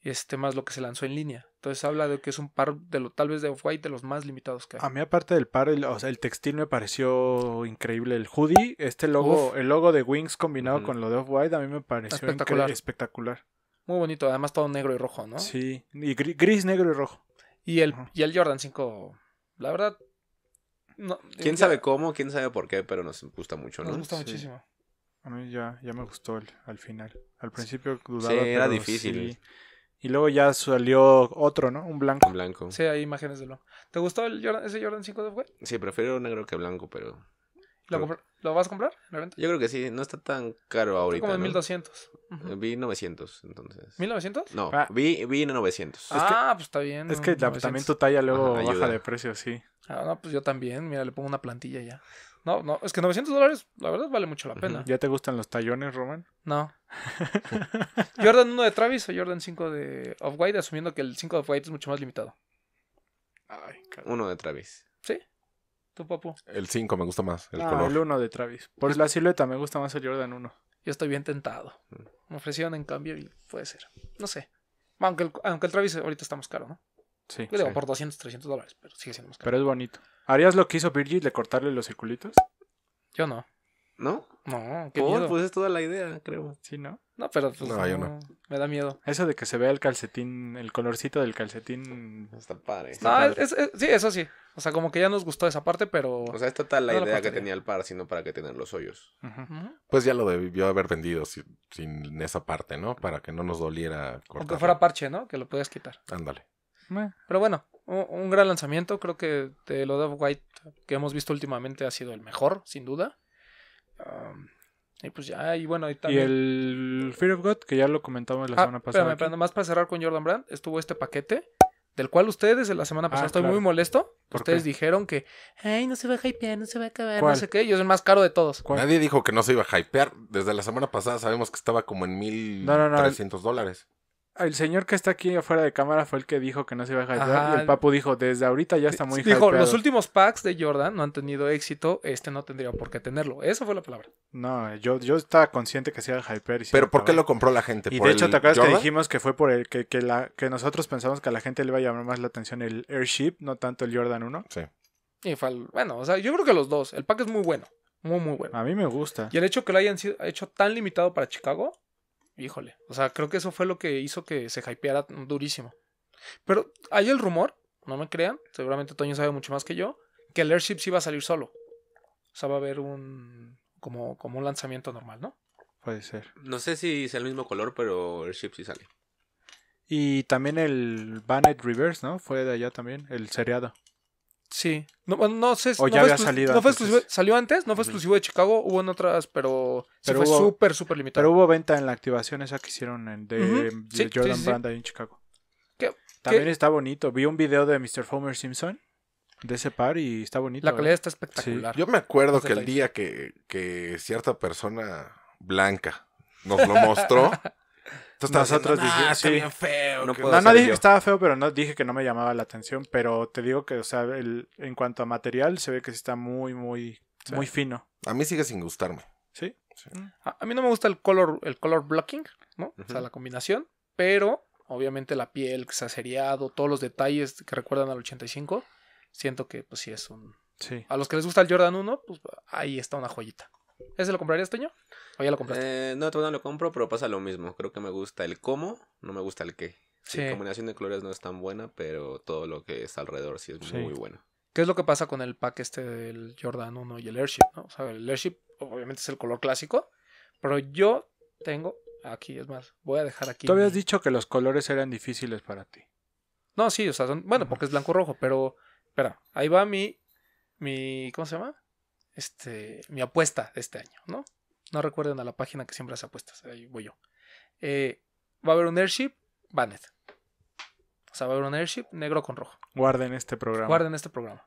Speaker 1: este más lo que se lanzó en línea. Entonces habla de que es un par de lo, tal vez de Off-White de los más limitados que hay.
Speaker 3: A mí aparte del par, el, textil me pareció increíble. El hoodie, este logo, el logo de Wings combinado con
Speaker 1: lo de Off-White, a mí me pareció espectacular.
Speaker 3: espectacular.
Speaker 1: Muy bonito, además todo negro y rojo, ¿no? Sí, y gris, negro y rojo. Y el, y el Jordan 5, la verdad... No, quién
Speaker 2: sabe cómo, quién sabe por qué, pero nos gusta mucho, ¿no? Nos gusta muchísimo.
Speaker 3: A
Speaker 1: mí ya, ya me gustó al final. Al principio dudaba. Sí, era difícil.
Speaker 3: Y luego ya salió
Speaker 1: otro, ¿no? Un blanco. Un blanco. Sí, hay imágenes de lo. ¿Te gustó el ese Jordan 5 de fue?
Speaker 3: Sí,
Speaker 2: prefiero negro que blanco, pero.
Speaker 1: ¿Lo, vas a comprar? Yo
Speaker 2: creo que sí, no está tan caro ahorita. como en mil 1200. Eh, vi 900, entonces. ¿1900? No, ah. vi, en 900.
Speaker 1: ah, pues está bien. Es que también tu talla luego baja de precio, sí. Ah, no, pues yo también. Mira, le pongo una plantilla ya. No, no, es que 900 dólares, la verdad, vale mucho la pena. ¿Ya
Speaker 3: te gustan los tallones, Roman? No.
Speaker 1: <laughs> Jordan 1 de Travis o Jordan 5 de Off-White, asumiendo que el 5 de Off-White es mucho más limitado.
Speaker 2: Ay, Uno de Travis.
Speaker 1: ¿Sí? ¿Tú, papu? El
Speaker 3: 5 me gusta más, el Ah, color. el 1 de Travis. Por la
Speaker 1: silueta me gusta más el Jordan 1. Yo estoy bien tentado. Mm. Me ofrecieron en cambio y puede ser. No sé. Aunque el, Travis ahorita está más caro, ¿no? Sí. le por 200, 300 dólares, pero sigue siendo caro.
Speaker 3: Pero es bonito. ¿Harías lo que hizo Virgil de cortarle los circulitos? Yo no. ¿No?
Speaker 1: No, qué miedo. Pues es toda la idea, creo. Sí, ¿no? No, pero pues, no, yo no. Me da miedo.
Speaker 3: Eso de que se vea el calcetín, el colorcito del calcetín. Está padre. no,
Speaker 1: sí, eso sí. O sea, como que ya nos gustó esa parte, pero. O sea, está tal la idea que tenía
Speaker 2: el par, sino para que tener los hoyos.
Speaker 4: Pues ya lo debió haber vendido sin, esa parte, ¿no? Para que no nos doliera cortar. Aunque fuera
Speaker 1: parche, ¿no? Que lo puedas quitar. Ándale. Pero bueno, un, gran lanzamiento. Creo que de Lord of White que hemos visto últimamente ha sido el mejor, sin duda. y pues ya, y bueno, y también. Y
Speaker 3: el Fear of God, que ya lo comentamos la ah, semana pasada.
Speaker 1: Espérame, más para cerrar con Jordan Brand, estuvo este paquete, del cual ustedes la semana ah, pasada estoy muy molesto. Ustedes dijeron que, ay, no se va a hypear, no se va a acabar, no sé qué. Yo es el más caro de todos. Nadie
Speaker 4: dijo que no se iba a hypear. Desde la semana pasada sabemos que estaba como en mil trescientos dólares
Speaker 3: el señor que está aquí afuera de cámara fue el que dijo que no se iba a hypear. el Papu dijo, desde ahorita ya está muy Dijo, los
Speaker 1: últimos packs de Jordan no han tenido éxito, este no tendría por qué tenerlo. Esa fue la palabra.
Speaker 3: No, yo, yo estaba consciente que se iba a Pero ¿por qué lo compró la gente? Y de hecho, ¿te acuerdas que
Speaker 1: dijimos que fue por el que, que, la, que nosotros
Speaker 3: pensamos que a la gente le iba a llamar más la atención el Airship, no tanto el Jordan 1? Sí.
Speaker 1: Y fue, bueno, o sea, yo creo que los dos. El pack es muy bueno.
Speaker 3: Muy, muy bueno. A mí me gusta. Y
Speaker 1: el hecho que lo hayan hecho tan limitado para Chicago, híjole, o sea, creo que eso fue lo que hizo que se hypeara durísimo. Pero hay el rumor, no me crean, seguramente Toño sabe mucho más que yo, que el Airship sí va a salir solo. O sea, va a haber un como, como un lanzamiento normal, ¿no?
Speaker 3: Puede ser.
Speaker 2: No sé si es el mismo color, pero el Airship sí sale.
Speaker 1: Y
Speaker 3: también el Bannet Reverse, ¿no? Fue de allá también, el seriado. Sí. No, no sé. O ya había salido.
Speaker 1: ¿Salió antes? ¿No fue exclusivo de Chicago? Hubo en otras, pero, pero fue súper, súper limitado. Pero hubo
Speaker 3: venta en la activación esa que hicieron en de, Jordan Brand en Chicago. También está bonito. Vi un video de Mr. Homer Simpson de ese par y está bonito. La ¿eh? calidad está espectacular. Yo me acuerdo que el
Speaker 4: día que, que cierta persona blanca nos lo mostró. <laughs> Entonces No, no, dije que estaba
Speaker 3: feo, pero no dije que no me llamaba la atención, pero te digo que, o sea, el, en cuanto a material se ve que
Speaker 1: está muy, muy, muy
Speaker 4: fino. A mí sigue sin gustarme.
Speaker 1: Sí. Mm. A, mí no me gusta el color, el color blocking, ¿no? O sea, la combinación, pero obviamente la piel, que seriado, todos los detalles que recuerdan al 85, siento que pues sí es un... Sí. A los que les gusta el Jordan 1, pues ahí está una joyita. ¿Ese lo comprarías, Toño? ¿O ya lo compraste? Eh,
Speaker 2: no, todavía no lo compro, pero pasa lo mismo. Creo que me gusta el cómo, no me gusta el qué. Sí. La combinación de colores no es tan buena, pero todo lo que está alrededor sí es muy bueno.
Speaker 1: ¿Qué es lo que pasa con el pack este del Jordan 1 y el Airship? ¿no? O sea, el Airship obviamente es el color clásico, pero yo tengo aquí, es más, voy a dejar aquí. Tú habías
Speaker 3: dicho que los colores eran difíciles para ti.
Speaker 1: No, sí, o sea, bueno, porque es blanco-rojo, pero, espera, ahí va mi, mi, ¿cómo se llama? este, mi apuesta de este año, ¿no? No recuerden a la página que siempre hace apuestas, ahí voy yo. Eh, va a haber un airship, Banet. O sea, va a haber un airship negro con rojo.
Speaker 3: Guarden este programa. Guarden este programa.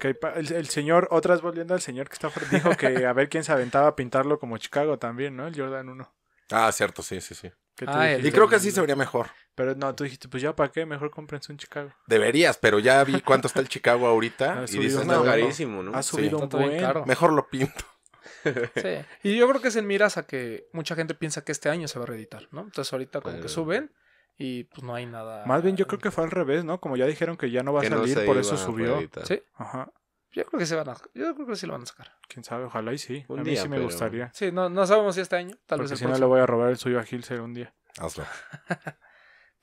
Speaker 3: el, señor, otras volviendo al señor que está dijo que <laughs> a ver quién se aventaba a pintarlo como Chicago también, ¿no? El Jordan 1.
Speaker 4: Ah, cierto, sí, sí, sí. Ah, y creo que
Speaker 3: así se vería mejor. Pero no, tú dijiste, pues ya para qué,
Speaker 1: mejor cómprense un Chicago.
Speaker 4: Deberías, pero ya vi cuánto está el Chicago ahorita ha y dices, no, ¿no?
Speaker 1: Ha subido un buen. Mejor lo
Speaker 3: pinto. <laughs> sí.
Speaker 1: Y yo creo que es en miras a que mucha gente piensa que este año se va a reeditar, ¿no? Entonces ahorita como que suben y pues no hay nada. Más
Speaker 3: bien yo creo que fue al revés, ¿no? Como ya dijeron que ya no va a salir, por eso subió. Sí.
Speaker 1: Ajá. Yo creo que se van a, yo creo que sí lo van a sacar. Quién sabe, ojalá y sí. a mí sí me gustaría. Sí, no, no sabemos si este año, tal vez el si no le voy
Speaker 3: a robar el suyo a Hilser un día. Hazlo. <laughs>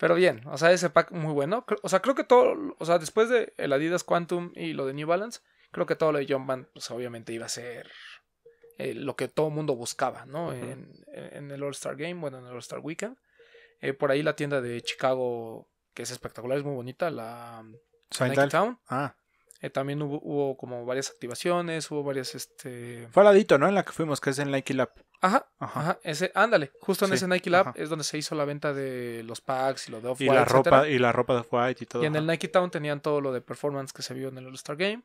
Speaker 1: Pero bien, o sea, ese pack muy bueno. O sea, creo que todo, o sea, después de el Adidas Quantum y lo de New Balance, creo que todo lo de John Band, pues obviamente iba a ser eh, lo que todo mundo buscaba, ¿no? en, el All-Star Game, bueno, en el All-Star Weekend. Eh, por ahí la tienda de Chicago, que es espectacular, es muy bonita, la um, Town. Ah. Eh, también hubo, como varias activaciones, hubo varias, este...
Speaker 3: Fue ladito, ¿no? En la que fuimos, que es en Nike Lab. Ajá, ajá,
Speaker 1: ese, ándale, justo en ese Nike Lab es donde se hizo la venta de los packs y lo de Off-White, Y la ropa, y la ropa de white y todo. Y en el Nike Town tenían todo lo de performance que se vio en el All-Star Game.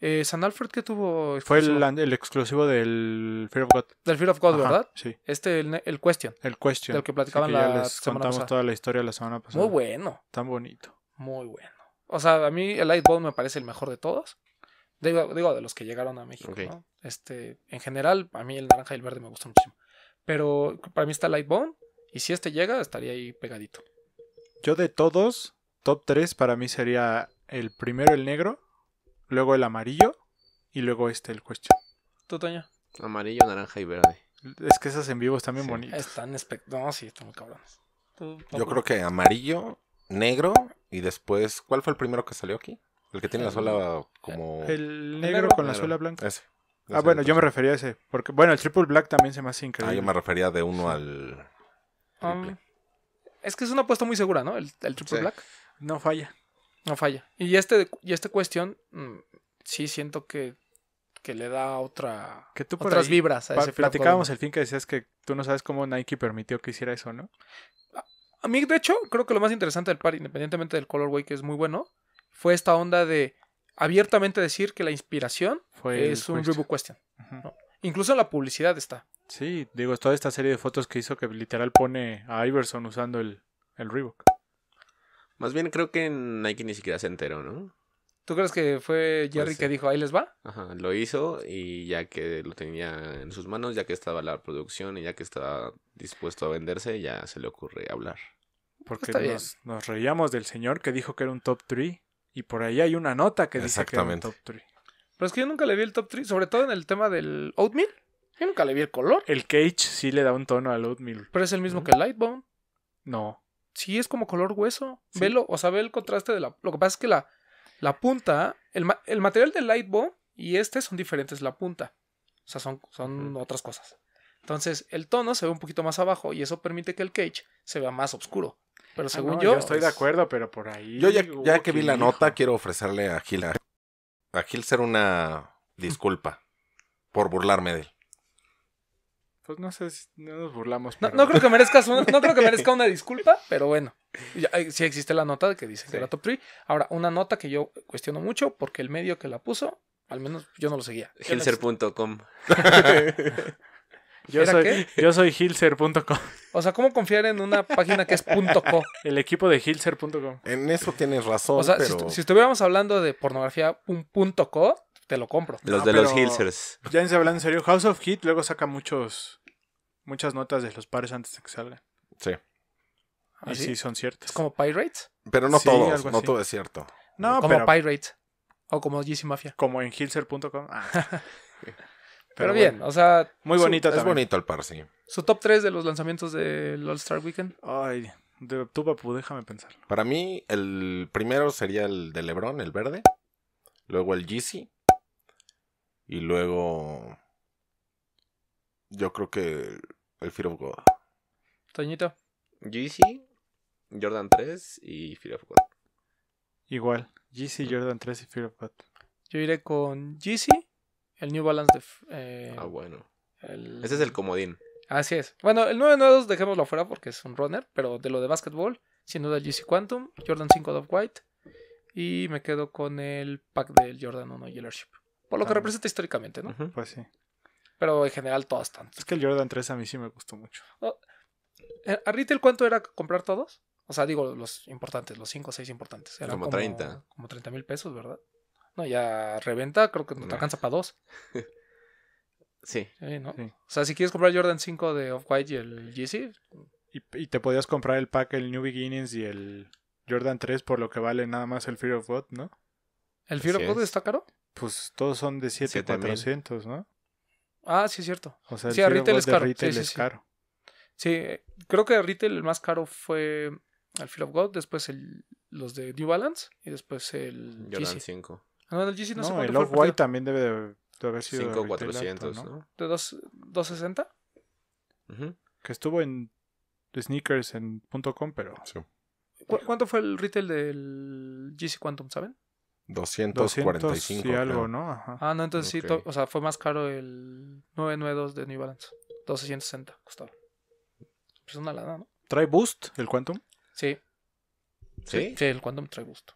Speaker 1: Eh, San Alfred, que tuvo? Fue el,
Speaker 3: exclusivo del Fear of God. Del Fear of God, ¿verdad? Sí.
Speaker 1: Este, el, el, Question. El Question. Del que platicaban contamos toda la historia la semana pasada. Muy bueno. Tan bonito. Muy bueno. O sea, a mí el Lightbone me parece el mejor de todos. Digo, de los que llegaron a México, ¿no? Este, en general, a mí el naranja y el verde me gustan muchísimo. Pero para mí está Lightbone. Y si este llega, estaría ahí pegadito.
Speaker 3: Yo de todos, top 3 para mí sería el primero el negro, luego el amarillo y luego este el cuestión. ¿Tú, Toño? Amarillo, naranja y verde. Es que esas en vivo están bien bonitas.
Speaker 1: Están espect... No, sí, están muy cabrones. Yo creo
Speaker 4: que amarillo, negro y después, ¿cuál fue el primero que salió aquí? El que tiene la suela como... El negro con la suela blanca.
Speaker 3: ah, bueno, yo me refería a ese. Porque, bueno, el triple black también se me hace increíble. Ah, yo me
Speaker 4: refería de uno
Speaker 3: al...
Speaker 1: Um, es que es una apuesta muy segura, ¿no? El, triple black. No falla. No falla. Y este, y esta cuestión, mm, sí siento que, le da otra, otras vibras a ese Platicábamos el
Speaker 3: fin que decías que tú no sabes cómo
Speaker 1: Nike permitió que hiciera eso, ¿no? Ah, a mí, de hecho, creo que lo más interesante del par, independientemente del colorway, que es muy bueno, fue esta onda de abiertamente decir que la inspiración fue es un Reebok question. Incluso la publicidad está.
Speaker 3: Sí, digo, toda esta serie de fotos que hizo que literal pone a Iverson usando el, el Reebok. Más bien creo que Nike ni siquiera se enteró, ¿no?
Speaker 1: ¿Tú crees que fue Jerry pues, que dijo, ahí les
Speaker 3: va? Ajá,
Speaker 2: lo hizo y ya que lo tenía en sus manos, ya que estaba la producción y ya que estaba dispuesto a venderse, ya se le ocurre hablar.
Speaker 3: Porque nos, reíamos del señor que dijo que era un top 3 y por ahí hay una nota que dice que era un top 3. Pero es que yo nunca le vi
Speaker 1: el top 3, sobre todo en el tema del oatmeal. Yo nunca le vi el color. El cage sí le da un tono al oatmeal. Pero es el mismo que el light bone. No. Sí, es como color hueso. Velo, o sea, ve el contraste de la... Lo que pasa es que la la punta, el, material del Lightbow y este son diferentes la punta. O sea, son, son otras cosas. Entonces, el tono se ve un poquito más abajo y eso permite que el cage se vea más oscuro. Pero ah, según yo. Yo estoy de acuerdo, pero por
Speaker 3: ahí.
Speaker 4: Yo ya, que vi la nota, quiero ofrecerle a Gil a Gil ser una disculpa por burlarme de él.
Speaker 1: Pues no sé, si nos burlamos. No, creo que merezca no creo que merezca una disculpa, pero bueno. si sí existe la nota que dice sí. top 3. Ahora, una nota que yo cuestiono mucho porque el medio que la puso, al menos yo no lo seguía. Hilser.com. <laughs> yo, soy, yo soy Hilser.com. O sea, ¿cómo confiar en una página que es .co? El equipo de Hilser.com. En eso tienes razón. O sea, si, estuviéramos hablando de pornografía un te lo compro. Los de los Hilsers. Ya en
Speaker 3: habla en serio, House of Hit luego saca muchos muchas notas de los pares antes de que salgan. Sí. Así ¿Ah, sí son ciertas. ¿Es como Pirates? Pero no no todo es cierto. No, como
Speaker 1: Pirates. O como GC Mafia. Como en hilser.com. Ah. <laughs> pero, bien, o sea. Muy bonito Es bonito el par, sí. Su top 3 de los lanzamientos del All-Star Weekend. Ay, de, tu papu, déjame pensar.
Speaker 4: Para mí, el primero sería el de LeBron, el verde. Luego el GC. Y luego. Yo creo que el Fear of God.
Speaker 2: Toñito. GC, Jordan 3 y Fear of God.
Speaker 1: Igual, GC, mm. Jordan 3 y Fear of God. Yo iré con GC, el New Balance de... Eh, ah, bueno. Ese es el comodín. Así es. Bueno, el 992 dejémoslo afuera porque es un runner, pero de lo de basketball sin duda el GC Quantum, Jordan 5 Dove White y me quedo con el pack del Jordan 1 Airship. Por lo que ah. representa históricamente, ¿no? Pues sí. Pero en general todas tanto Es que el
Speaker 3: Jordan 3 a mí sí me gustó
Speaker 1: mucho. Oh, eh, ¿A retail cuánto era comprar todos? O sea, digo los importantes, los 5 o 6 importantes. como, 30. Como 30 mil pesos, ¿verdad? No, ya reventa, creo que no te alcanza para dos. <laughs> sí. O sea, si quieres comprar Jordan 5 de Off-White y
Speaker 3: el GC. Y, te podías comprar el pack, el New Beginnings y el Jordan 3 por lo que vale nada más el Fear of God, ¿no?
Speaker 1: ¿El Fear of God está caro?
Speaker 3: Pues todos son de 7400, ¿no?
Speaker 1: Ah, sí, es cierto. O sea, el sí, retail es caro. Retail sí, es caro. Sí, creo que de retail el más caro fue el Fear of God, después el, los de New Balance y después el Jordan 5. Ah, no, el GC no, no el Love White
Speaker 3: también debe de, haber sido 5400, ¿no? ¿no?
Speaker 1: De 2, 260.
Speaker 3: Que estuvo en sneakers en .com, pero sí.
Speaker 1: ¿Cuánto fue el retail del GC Quantum, saben?
Speaker 3: 245 algo, ¿no? Ah, no, entonces sí,
Speaker 1: o sea, fue más caro el 992 de New Balance. 260 costaba. Pues una lana, ¿no?
Speaker 3: ¿Trae boost el Quantum?
Speaker 1: Sí. ¿Sí? Sí, el Quantum trae boost.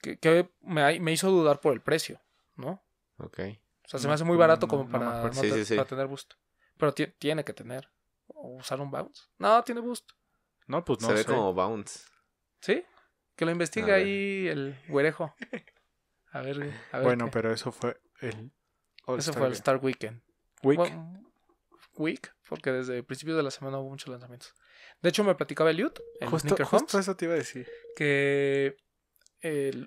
Speaker 1: Que, me, hizo dudar por el precio, ¿no? Ok. O sea, se me mm, hace muy barato mm, como para, tener boost. Pero tiene que tener. usar un bounce? No, tiene boost. No, pues no. Se ve como bounce. ¿Sí? Que lo investigue ahí el güerejo. A ver, Bueno, pero eso fue el Eso Star fue el Star Weekend. Week. week, porque desde el principio de la semana hubo muchos lanzamientos. De hecho, me platicaba Eliud en justo, justo eso te iba a decir. Que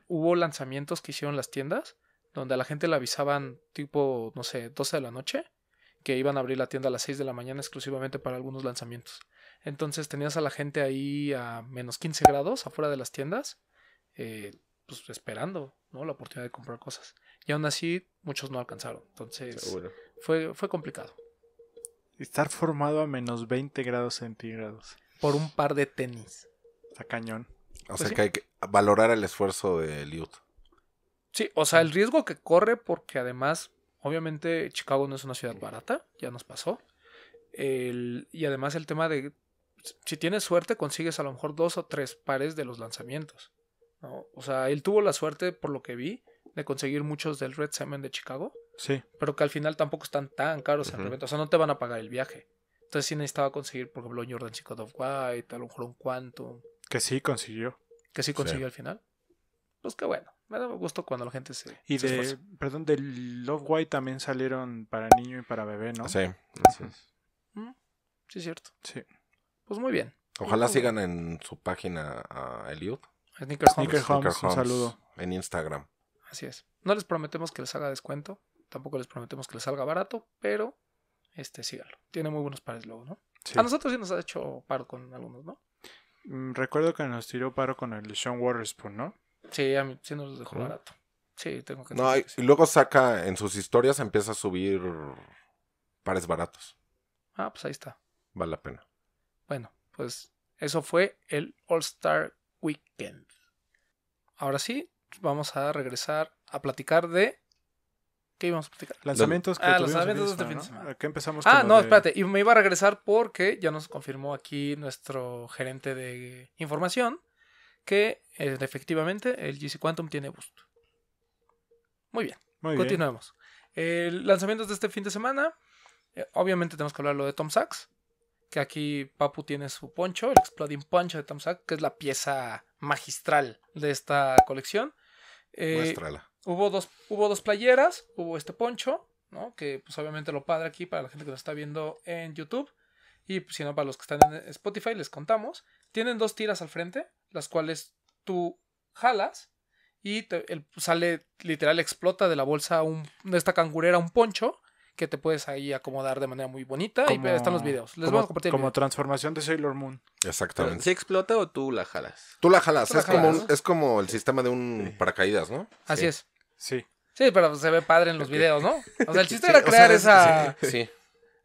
Speaker 1: hubo lanzamientos que hicieron las tiendas donde a la gente le avisaban tipo, no sé, 12 de la noche que iban a abrir la tienda a las 6 de la mañana exclusivamente para algunos lanzamientos. Entonces tenías a la gente ahí a menos 15 grados afuera de las tiendas, eh, pues esperando ¿no? la oportunidad de comprar cosas. Y aún así, muchos no alcanzaron. Entonces, fue, fue complicado.
Speaker 3: Estar formado a menos 20
Speaker 1: grados centígrados. Por un par de tenis. A cañón. O pues sea que hay
Speaker 4: que valorar el esfuerzo de Liut.
Speaker 1: Sí, o sea, el riesgo que corre, porque además, obviamente, Chicago no es una ciudad barata, ya nos pasó. y además el tema de si tienes suerte, consigues a lo mejor dos o tres pares de los lanzamientos. ¿no? O sea, él tuvo la suerte, por lo que vi, de conseguir muchos del Red Semen de Chicago. Sí. Pero que al final tampoco están tan caros uh O sea, no te van a pagar el viaje. Entonces sí necesitaba conseguir, por ejemplo, un Jordan Chico of White, a lo mejor un Quantum.
Speaker 3: Que sí consiguió. Que sí consiguió al
Speaker 1: final. Pues que bueno. Me da gusto cuando la gente se. Y de. Perdón, del Love
Speaker 3: White también salieron para niño y para bebé, ¿no? Sí, así es. Sí, cierto. Sí.
Speaker 1: Pues muy bien. Ojalá pues sigan
Speaker 4: en su página a Eliud. Sneaker, Homes, un saludo. En Instagram.
Speaker 1: Así es. No les prometemos que les haga descuento, tampoco les prometemos que les salga barato, pero este síganlo. Tiene muy buenos pares luego, ¿no? A nosotros sí nos ha hecho paro con algunos, ¿no?
Speaker 3: Mm, recuerdo que nos tiró paro con el Sean Waterspoon,
Speaker 1: ¿no? Sí, a mí sí nos dejó barato. Sí, tengo que... No,
Speaker 4: y luego saca en sus historias, empieza a subir pares baratos.
Speaker 1: Ah, pues ahí está. Vale la pena. Bueno, pues eso fue el All Star Weekend. Ahora sí, vamos a regresar a platicar de ¿Qué íbamos a platicar? Lanzamientos que ah, lanzamientos este fin de semana. ¿Qué empezamos Ah, no, espérate. Y me iba a regresar porque ya nos confirmó aquí nuestro gerente de información que eh, efectivamente el GC Quantum tiene boost. Muy bien. continuemos. lanzamientos de este fin de semana. Eh, obviamente tenemos que hablar lo de Tom Sachs que aquí Papu tiene su poncho, el Exploding Poncho de Tamsak, que es la pieza magistral de esta colección. Eh, Muéstrala. Hubo dos, hubo dos playeras, hubo este poncho, ¿no? Que pues obviamente lo padre aquí para la gente que nos está viendo en YouTube. Y pues, si no, para los que están en Spotify, les contamos. Tienen dos tiras al frente, las cuales tú jalas y el, sale literal, explota de la bolsa de esta cangurera un poncho que te puedes ahí acomodar de manera muy bonita. y están los videos. Les vamos a compartir. Como
Speaker 3: transformación de Sailor Moon. Exactamente. Si
Speaker 1: explota o tú la jalas? Tú la jalas. es,
Speaker 4: Como el sistema de un paracaídas, ¿no? Así es.
Speaker 3: Sí.
Speaker 1: Sí, pero se ve padre en los videos, ¿no? O sea, el <laughs> chiste era crear esa. sí.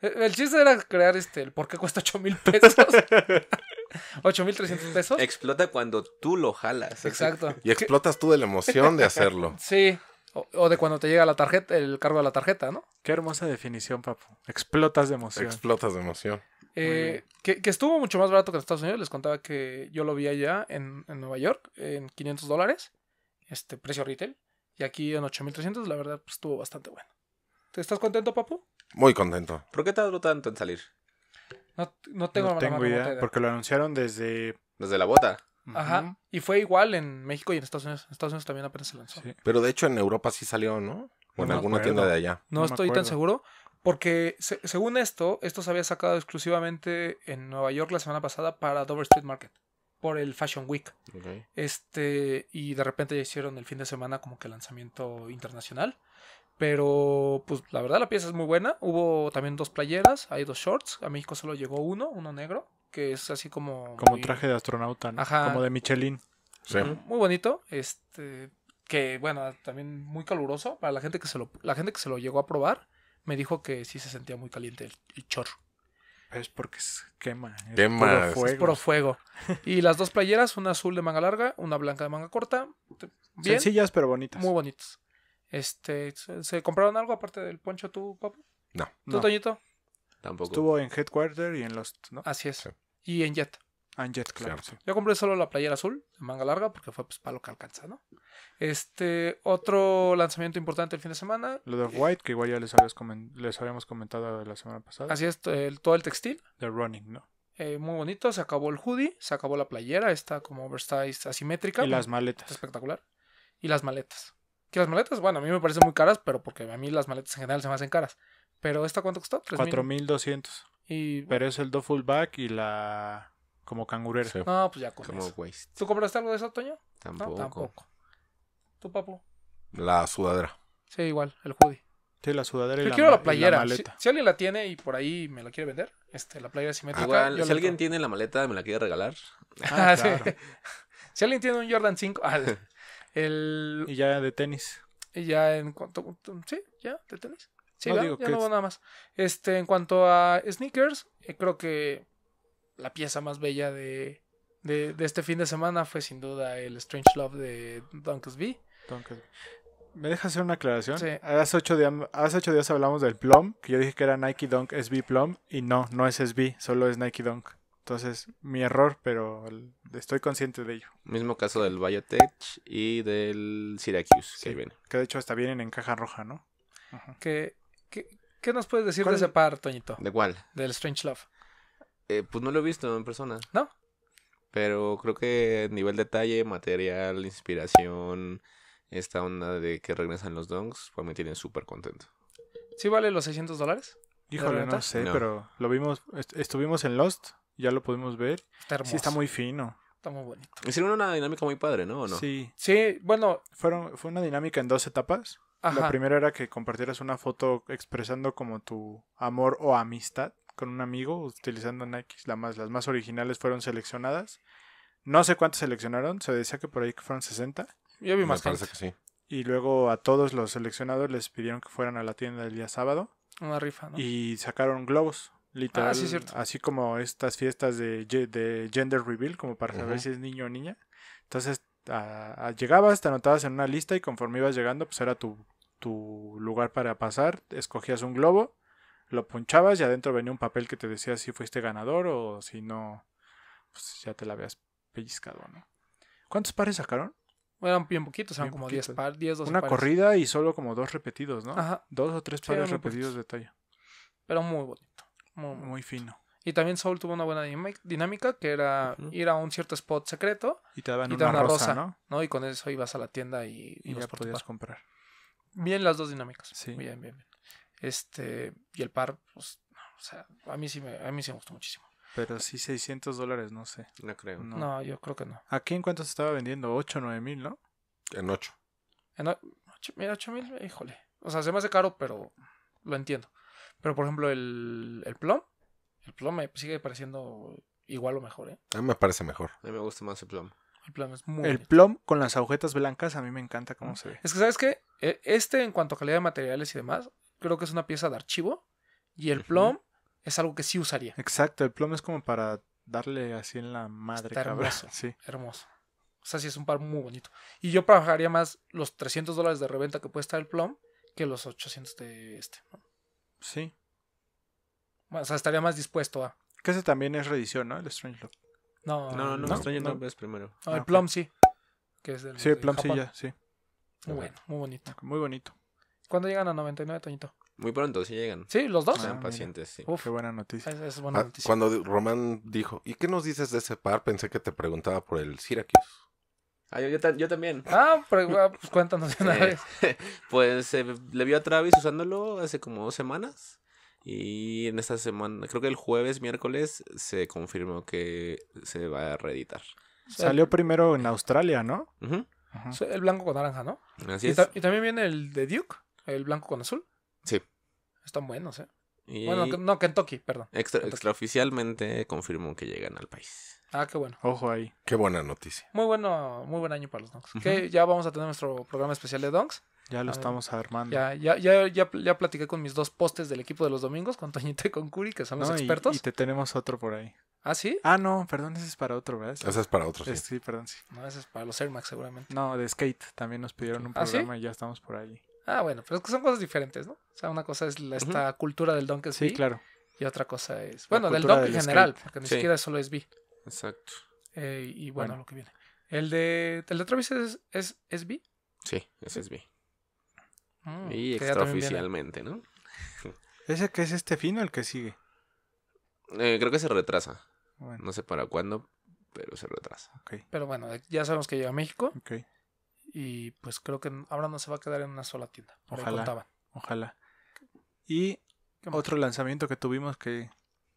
Speaker 1: El chiste era crear este, el por qué cuesta 8 mil pesos.
Speaker 2: 8 <laughs> mil 300 pesos. Explota cuando tú lo jalas. Exacto.
Speaker 1: Y explotas tú de la emoción de hacerlo. Sí. O, de cuando te llega la tarjeta, el cargo de la tarjeta, ¿no? Qué hermosa definición, papu. Explotas de emoción. Explotas de emoción. Eh, que, estuvo mucho más barato que en Estados Unidos. Les contaba que yo lo vi allá en, Nueva York en 500 dólares, este precio retail. Y aquí en 8300, la verdad, pues, estuvo bastante bueno. ¿Te estás contento, papu?
Speaker 4: Muy contento. ¿Por qué te tardó tanto en salir?
Speaker 1: No, no tengo, no tengo idea, porque
Speaker 3: lo anunciaron desde... Desde la bota.
Speaker 1: Ajá. Y fue igual en México y en Estados Unidos. En Estados Unidos también apenas se lanzó.
Speaker 4: Pero de hecho en Europa sí salió, ¿no? O en alguna tienda de allá. No, estoy tan
Speaker 1: seguro. Porque según esto, esto se había sacado exclusivamente en Nueva York la semana pasada para Dover Street Market. Por el Fashion Week. Este. Y de repente ya hicieron el fin de semana como que lanzamiento internacional. Pero, pues la verdad, la pieza es muy buena. Hubo también dos playeras, hay dos shorts. A México solo llegó uno, uno negro que es así como... Como traje de astronauta, ¿no? Ajá. Como de Michelin. Sí. Muy bonito, este, que bueno, ah, también muy caluroso para la gente que se lo, la gente que se lo llegó a probar, me dijo que sí se sentía muy caliente el, chorro. Es porque es quema. quema. fuego. Es puro fuego. y las dos playeras, una azul de manga larga, una blanca de manga corta. Bien, Sencillas pero bonitas. Muy bonitas. Este, ¿se, compraron algo aparte del poncho tú, papu? No. ¿Tú, Toñito? Tampoco. Estuvo en
Speaker 3: Headquarter y en los ¿no? Así
Speaker 1: es. Y en Jet.
Speaker 3: Ah, en Jet, claro.
Speaker 1: Yo compré solo la playera azul, de manga larga, porque fue pues, para lo que alcanza, ¿no? Este, otro lanzamiento importante el fin de semana.
Speaker 3: Lo de eh, White, que igual ya les, habíamos comentado la semana pasada. Así es, todo el textil. the Running, ¿no?
Speaker 1: Eh, muy bonito, se acabó el hoodie, se acabó la playera, está como oversized asimétrica. Y las maletas. Espectacular. Y las maletas. Que las maletas, bueno, a mí me parecen muy caras, pero porque a mí las maletas en general se me hacen caras. Pero esta cuánto costó?
Speaker 3: 4200. Y... Pero es el do fullback y la como cangurera. No, pues ya eso.
Speaker 1: ¿Tú compraste algo de eso, Toño? Tampoco. No, tampoco. ¿Tú, papu?
Speaker 4: La sudadera. Sí, igual,
Speaker 3: el hoodie. Sí, la sudadera y quiero la, playera.
Speaker 1: si, alguien la tiene y por ahí me la quiere vender, este, la playera simétrica. igual, si alguien
Speaker 2: tiene la maleta, me la quiere regalar. <laughs> Ah, claro.
Speaker 1: si alguien tiene un Jordan 5, ah, <laughs> el, y ya de tenis. Y ya en cuanto. Sí, ya de tenis. Sí, no, ya no nada más. Este, en cuanto a sneakers, eh, creo que la pieza más bella de, este fin de semana fue sin duda el Strange Love de S.B.
Speaker 3: ¿Me dejas hacer una aclaración? Sí. Hace ocho, días, hace ocho días hablamos del Plum, que yo dije que era Nike Dunk SB Plum, y no, no es SB, solo es Nike Dunk. Entonces, mi error, pero estoy consciente de ello.
Speaker 2: Mismo caso del Biotech
Speaker 3: y del Syracuse, que Que de hecho hasta vienen en caja roja, ¿no?
Speaker 1: Ajá. Que ¿Qué, nos puedes decir de ese par, Toñito?
Speaker 3: ¿De cuál? Del Strange Love. Eh,
Speaker 2: pues no lo he visto en persona. ¿No? Pero creo que nivel detalle, material, inspiración, esta onda de que regresan los donks, pues me tienen súper contento.
Speaker 1: ¿Sí vale los 600 dólares? Híjole, no sé, pero
Speaker 3: lo vimos, estuvimos en Lost, ya lo pudimos ver. Está hermoso. Sí, está muy fino. Está muy bonito. Hicieron una dinámica muy padre, ¿no? Sí. Sí, bueno. Fueron, fue una dinámica en dos etapas. La primera era que compartieras una foto expresando como tu amor o amistad con un amigo utilizando Nike. La más, las más originales fueron seleccionadas. No sé cuántas seleccionaron, se decía que por ahí que fueron 60. Yo vi más Y luego a todos los seleccionados les pidieron que fueran a la tienda el día sábado. Una rifa, ¿no? Y sacaron globos, literal. Ah, así como estas fiestas de, de gender reveal, como para saber si es niño o niña. Entonces ah, ah, llegabas, te anotabas en una lista y conforme ibas llegando, pues era tu tu lugar para pasar, escogías un globo, lo punchabas y adentro venía un papel que te decía si fuiste ganador o si no, pues ya te la habías pellizcado, ¿no? ¿Cuántos pares sacaron?
Speaker 1: Eran bien poquitos, eran como 10 pares, 10, 12 Una corrida
Speaker 3: y solo como dos repetidos, ¿no? Dos o tres pares repetidos de talla.
Speaker 1: Pero muy bonito. Muy, fino. Y también Soul tuvo una buena dinámica que era ir a un cierto spot secreto y te daban, una, rosa, ¿no? Y con eso ibas a la tienda y ya podías comprar. Bien las dos dinámicas. Sí. Bien, bien, bien. Este, y el par, pues, o sea, a mí sí me, a mí sí me gustó muchísimo. Pero si 600 dólares, no sé. No creo. No. yo creo que
Speaker 3: no. ¿Aquí en cuánto se estaba vendiendo? 8, 9 mil,
Speaker 1: ¿no? En 8. En 8, mira, mil, híjole. O sea, se me hace caro, pero lo entiendo. Pero, por ejemplo, el, el plom, el plom me sigue pareciendo igual o mejor, ¿eh? A
Speaker 2: mí me parece mejor. A mí
Speaker 1: me gusta más el plom. El plom es muy El
Speaker 3: plom con las agujetas blancas, a mí me encanta cómo se ve. Es
Speaker 1: que, ¿sabes qué? E, este, en cuanto a calidad de materiales y demás, creo que es una pieza de archivo. Y el plom es algo que sí usaría.
Speaker 3: Exacto, el plom es como para darle así en la madre. Está hermoso. <laughs> Sí.
Speaker 1: Hermoso. O sea, sí es un par muy bonito. Y yo trabajaría más los 300 dólares de reventa que puede estar el plom que los 800 de este. Sí. O sea, estaría más dispuesto a. Que ese también es
Speaker 3: reedición, ¿no? El Strange Look. No, no, no, el strange no es primero. el ah, Plum sí. sí, el Plum sí, ya, sí.
Speaker 1: Muy bueno, muy bonito. Muy bonito. ¿Cuándo llegan a 99, Toñito?
Speaker 2: Muy pronto, sí llegan. Sí, los dos. Ah, pacientes, sí.
Speaker 3: Uf, Qué buena noticia. es, buena
Speaker 4: ah, noticia. cuando Román dijo, ¿y qué nos dices de ese par? Pensé que te preguntaba por el Syracuse.
Speaker 1: Ah, yo, también. Ah, ah, pues cuéntanos eh, vez.
Speaker 2: <laughs> pues eh, le vio a Travis usándolo hace como dos semanas. Y en esta semana, creo que el jueves, miércoles, se confirmó que se va a reeditar. Salió
Speaker 3: primero en Australia, ¿no? Ajá.
Speaker 1: El blanco con naranja, ¿no? y también viene el de Duke, el blanco con azul. Sí. Están buenos, ¿eh? Bueno, no, Kentucky, perdón.
Speaker 2: Extraoficialmente confirmo que llegan al país. Ah, qué bueno. Ojo ahí. Qué buena noticia.
Speaker 1: Muy bueno, muy buen año para los Donks. ya vamos a tener nuestro programa especial de Donks. Ya lo ah, estamos armando. Ya, ya, ya, ya, platiqué con mis dos postes del equipo de los domingos, con Toñita y con Curi, que son los expertos. y, te
Speaker 3: tenemos otro por ahí.
Speaker 1: ¿Ah, sí? Ah, no, perdón, ese es para otro, ¿verdad? Ese es para otro, sí. sí, perdón, sí. No, ese es para los Air Max seguramente.
Speaker 3: No, de skate también nos pidieron un ah, programa y ya estamos por ahí.
Speaker 1: Ah, bueno, pero es que son cosas diferentes, ¿no? O sea, una cosa es esta cultura del Donkey Sí, claro. Y otra cosa es, bueno, del Donkey en general, porque ni siquiera siquiera solo es B. Exacto. Eh, y bueno, lo que viene. ¿El de, el de Travis es, es, SB.
Speaker 3: Sí,
Speaker 2: es
Speaker 1: B. Mm, y extraoficialmente,
Speaker 2: ¿no?
Speaker 3: ¿Ese que es este fino, el que sigue?
Speaker 2: Eh, creo que se retrasa. No sé para cuándo, pero se retrasa.
Speaker 1: Pero bueno, eh, ya sabemos que llega a México. Y pues creo que ahora no se va a quedar en una sola tienda. Ojalá.
Speaker 3: Ojalá. Y otro lanzamiento que tuvimos que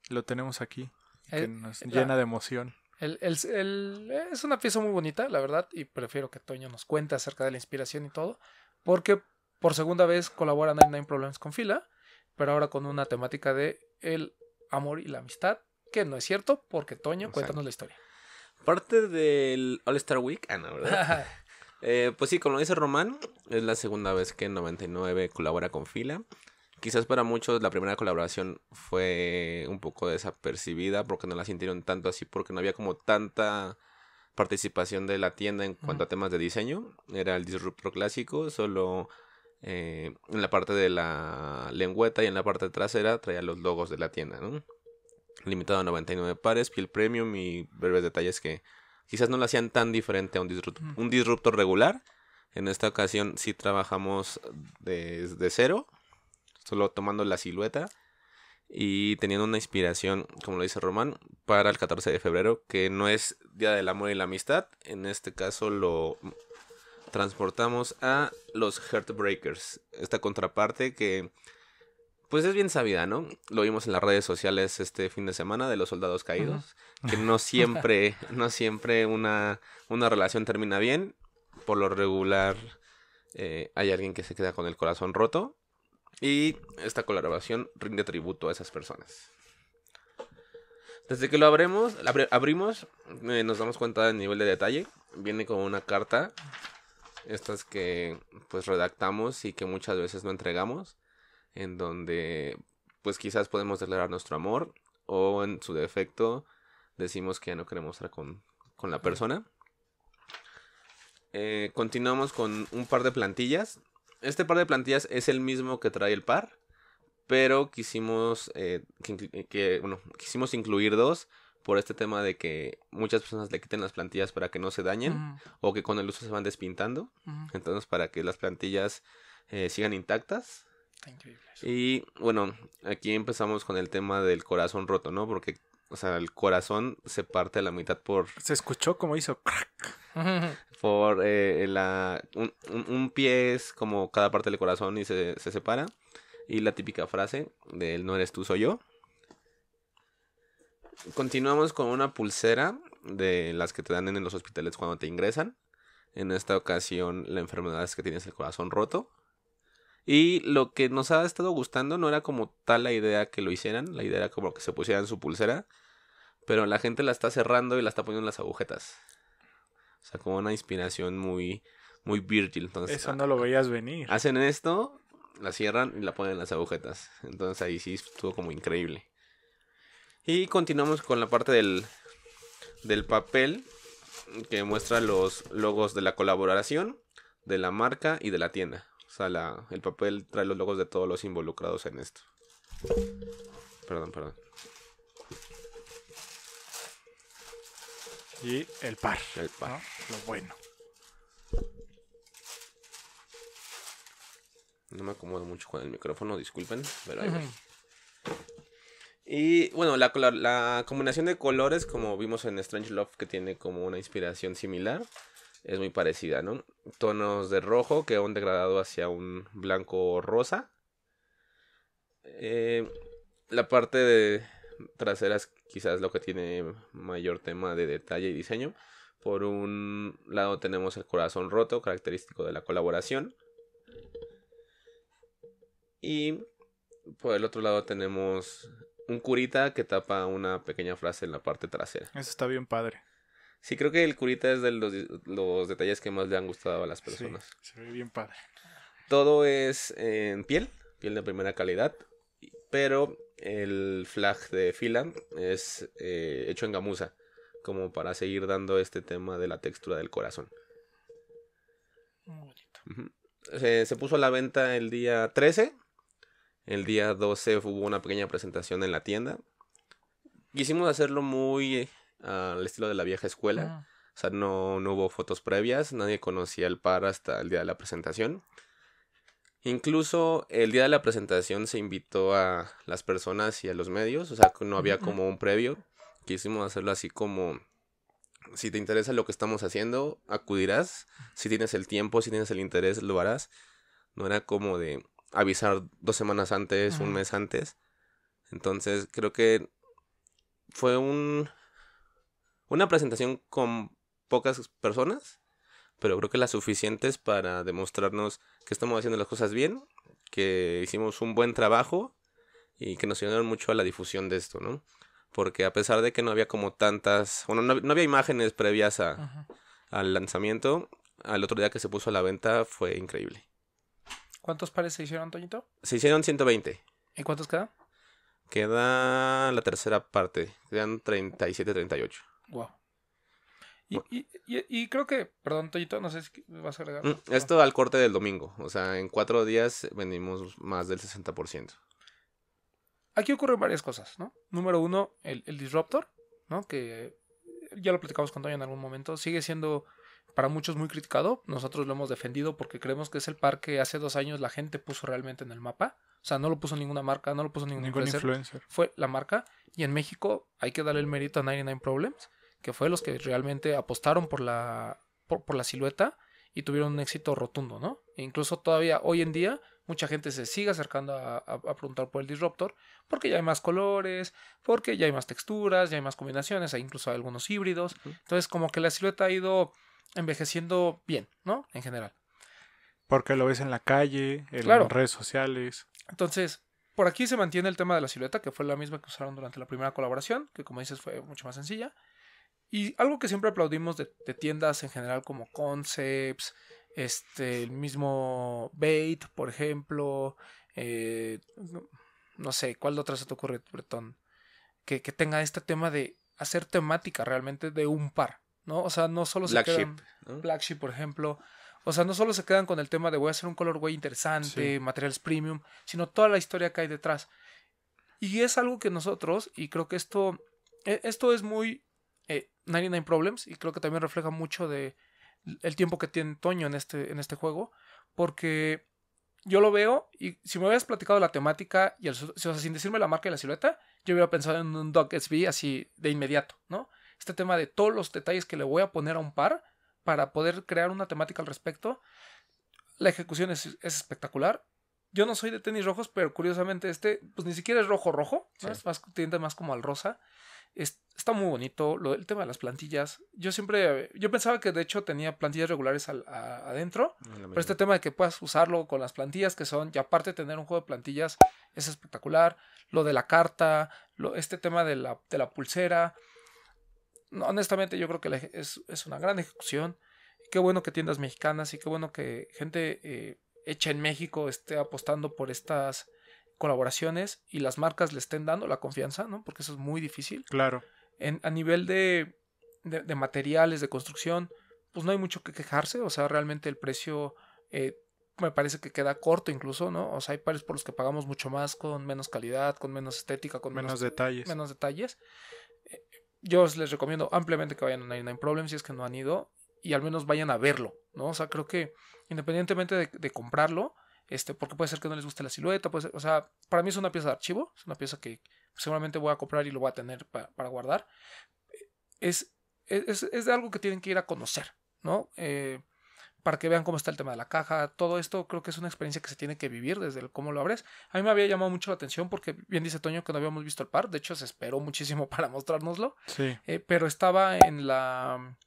Speaker 3: lo tenemos aquí, que nos llena de emoción.
Speaker 1: es una pieza muy bonita, la verdad, y prefiero que Toño nos cuente acerca de la inspiración y todo, porque por segunda vez colabora Nine Nine Problems con Fila, pero ahora con una temática de el amor y la amistad que no es cierto, porque Toño, cuéntanos la historia.
Speaker 2: Parte del All Star Week, Ana, ah, ¿verdad? <laughs> Eh, pues sí, como dice Román, es la segunda vez que 99 colabora con Fila. Quizás para muchos la primera colaboración fue un poco desapercibida porque no la sintieron tanto así, porque no había como tanta participación de la tienda en cuanto a temas de diseño. Era el disruptor clásico, solo eh, en la parte de la lengüeta y en la parte trasera traía los logos de la tienda, ¿no? limitado a 99 pares, piel premium y breves detalles que quizás no lo hacían tan diferente a un disruptor, un disruptor regular. En esta ocasión sí trabajamos desde cero, solo tomando la silueta y teniendo una inspiración, como lo dice Román, para el 14 de febrero, que no es Día del Amor y la Amistad. En este caso lo transportamos a los Heartbreakers, esta contraparte que pues es bien sabida, ¿no? Lo vimos en las redes sociales este fin de semana de los soldados caídos, que no <laughs> siempre, no siempre una, relación termina bien. Por lo regular eh, hay alguien que se queda con el corazón roto y esta colaboración rinde tributo a esas personas. Desde que lo abremos, abrimos, eh, nos damos cuenta del nivel de detalle. Viene con una carta, estas que pues redactamos y que muchas veces no entregamos en donde pues quizás podemos declarar nuestro amor o en su defecto decimos que ya no queremos estar con, la persona. Eh, continuamos con un par de plantillas. Este par de plantillas es el mismo que trae el par, pero quisimos, eh, que, quisimos incluir dos por este tema de que muchas personas le quiten las plantillas para que no se dañen o que con el uso se van despintando. Entonces, para que las plantillas eh, sigan intactas, y bueno, aquí empezamos con el tema del corazón roto, ¿no? Porque, o sea, el corazón se parte a la mitad por... Se
Speaker 3: escuchó como hizo <laughs>
Speaker 2: por eh, la... Un, pie es como cada parte del corazón y se, se separa. Y la típica frase de él no eres tú, soy yo. Continuamos con una pulsera de las que te dan en los hospitales cuando te ingresan. En esta ocasión la enfermedad es que tienes el corazón roto. Y lo que nos ha estado gustando no era como tal la idea que lo hicieran, la idea era como que se pusieran su pulsera, pero la gente la está cerrando y la está poniendo en las agujetas. O sea, como una inspiración muy, muy Virgil. Entonces, Eso ah, no lo veías venir. Hacen esto, la cierran y la ponen en las agujetas. Entonces ahí sí estuvo como increíble. Y continuamos con la parte del, del papel que muestra los logos de la colaboración, de la marca y de la tienda sea, el papel trae los logos de todos los involucrados en esto. Perdón, perdón.
Speaker 3: Y el par. El par. Lo bueno.
Speaker 2: No me acomodo mucho con el micrófono, disculpen, pero ahí Y bueno, la, la, combinación de colores, como vimos en Strange Love, que tiene como una inspiración similar, es muy parecida, ¿no? Tonos de rojo que han degradado hacia un blanco rosa. Eh, la parte de trasera es quizás lo que tiene mayor tema de detalle y diseño. Por un lado tenemos el corazón roto, característico de la colaboración. Y por el otro lado tenemos un curita que tapa una pequeña frase en la parte
Speaker 3: trasera. Eso está bien padre.
Speaker 2: Sí, creo que el curita es de los, detalles que más le han gustado a las personas.
Speaker 3: se ve bien padre.
Speaker 2: Todo es en piel, piel de primera calidad, pero el flag de fila es eh, hecho en gamuza, como para seguir dando este tema de la textura del corazón. bonito. se, se, puso a la venta el día 13. El día 12 hubo una pequeña presentación en la tienda. Quisimos hacerlo muy Ah, al estilo de la vieja escuela. Ah. O sea, no, no hubo fotos previas, nadie conocía el par hasta el día de la presentación. Incluso el día de la presentación se invitó a las personas y a los medios, o sea, no había como un previo. Quisimos hacerlo así como, si te interesa lo que estamos haciendo, acudirás. Si tienes el tiempo, si tienes el interés, lo harás. No era como de avisar dos semanas antes, un mes antes. Entonces, creo que fue un una presentación con pocas personas, pero creo que las suficientes para demostrarnos que estamos haciendo las cosas bien, que hicimos un buen trabajo y que nos ayudaron mucho a la difusión de esto, ¿no? Porque a pesar de que no había como tantas, bueno, no, había imágenes previas a, al lanzamiento, al otro día que se puso a la venta fue increíble.
Speaker 1: ¿Cuántos pares se hicieron, Toñito?
Speaker 2: Se hicieron 120. ¿Y cuántos quedan? Queda la tercera parte, quedan 37, 38.
Speaker 1: Wow. Y, creo que, perdón, Toyito, no sé si vas a agregar. Mm,
Speaker 2: esto al corte del domingo. O sea, en cuatro días Venimos más del 60%.
Speaker 1: Aquí ocurren varias cosas, ¿no? Número uno, el, disruptor, ¿no? Que ya lo platicamos con Toyo en algún momento. Sigue siendo para muchos muy criticado. Nosotros lo hemos defendido porque creemos que es el par que hace dos años la gente puso realmente en el mapa. O sea, no lo puso ninguna marca, no lo puso ningún, ningún influencer. Fue la marca. Y en México hay que darle el mérito a 99 Problems que fue los que realmente apostaron por la, por, la silueta y tuvieron un éxito rotundo, ¿no? E incluso todavía hoy en día mucha gente se sigue acercando a, preguntar por el Disruptor porque ya hay más colores, porque ya hay más texturas, ya hay más combinaciones, hay incluso algunos híbridos. Entonces como que la silueta ha ido envejeciendo bien, ¿no? En general.
Speaker 3: Porque lo ves en la calle, en las redes sociales.
Speaker 1: Entonces, por aquí se mantiene el tema de la silueta, que fue la misma que usaron durante la primera colaboración, que como dices fue mucho más sencilla. Y algo que siempre aplaudimos de, tiendas en general como Concepts, este, el mismo Bait, por ejemplo, eh, no sé, ¿cuál otra se te ocurre, Bretón? Que, que tenga este tema de hacer temática realmente de un par, ¿no? O sea, no solo se Black quedan... Sheep, Black Sheep, por ejemplo. O sea, no solo se quedan con el tema de voy a hacer un color güey interesante, materiales premium, sino toda la historia que hay detrás. Y es algo que nosotros, y creo que esto, e, esto es muy 99 eh, Problems y creo que también refleja mucho de el tiempo que tiene Toño en este, en este juego, porque yo lo veo y si me hubieras platicado la temática y sin decirme la marca y la silueta, yo hubiera pensado en un Dog SB así de inmediato, ¿no? Este tema de todos los detalles que le voy a poner a un par para poder crear una temática al respecto. La ejecución es, espectacular. Yo no soy de tenis rojos, pero curiosamente este, pues ni siquiera es rojo rojo, es más, tiende más como al rosa está muy bonito. Lo, el tema de las plantillas. Yo siempre. Yo pensaba que de hecho tenía plantillas regulares adentro. Mm, pero este tema de que puedas usarlo con las plantillas que son. Y aparte tener un juego de plantillas es espectacular. Lo de la carta. Lo, este tema de la, de la pulsera. honestamente, yo creo que es, una gran ejecución. Qué bueno que tiendas mexicanas y qué bueno que gente eh, hecha en México esté apostando por estas colaboraciones y las marcas le estén dando la confianza, ¿no? Porque eso es muy difícil. Claro. En, a nivel de, materiales, de construcción, pues no hay mucho que quejarse, o sea, realmente el precio eh, me parece que queda corto incluso, ¿no? O sea, hay pares por los que pagamos mucho más, con menos calidad, con menos estética, con menos, detalles. Menos detalles. Eh, yo les recomiendo ampliamente que vayan a Nine Problems si es que no han ido y al menos vayan a verlo, ¿no? O sea, creo que independientemente de comprarlo, este, porque puede ser que no les guste la silueta, pues o sea, para mí es una pieza de archivo, es una pieza que seguramente voy a comprar y lo voy a tener para guardar. Es, es, algo que tienen que ir a conocer, ¿no? Eh, para que vean cómo está el tema de la caja, todo esto creo que es una experiencia que se tiene que vivir desde el cómo lo abres. A mí me había llamado mucho la atención porque bien dice Toño que no habíamos visto el par, de hecho se esperó muchísimo <laughs> para mostrárnoslo, sí. Eh, pero estaba en la...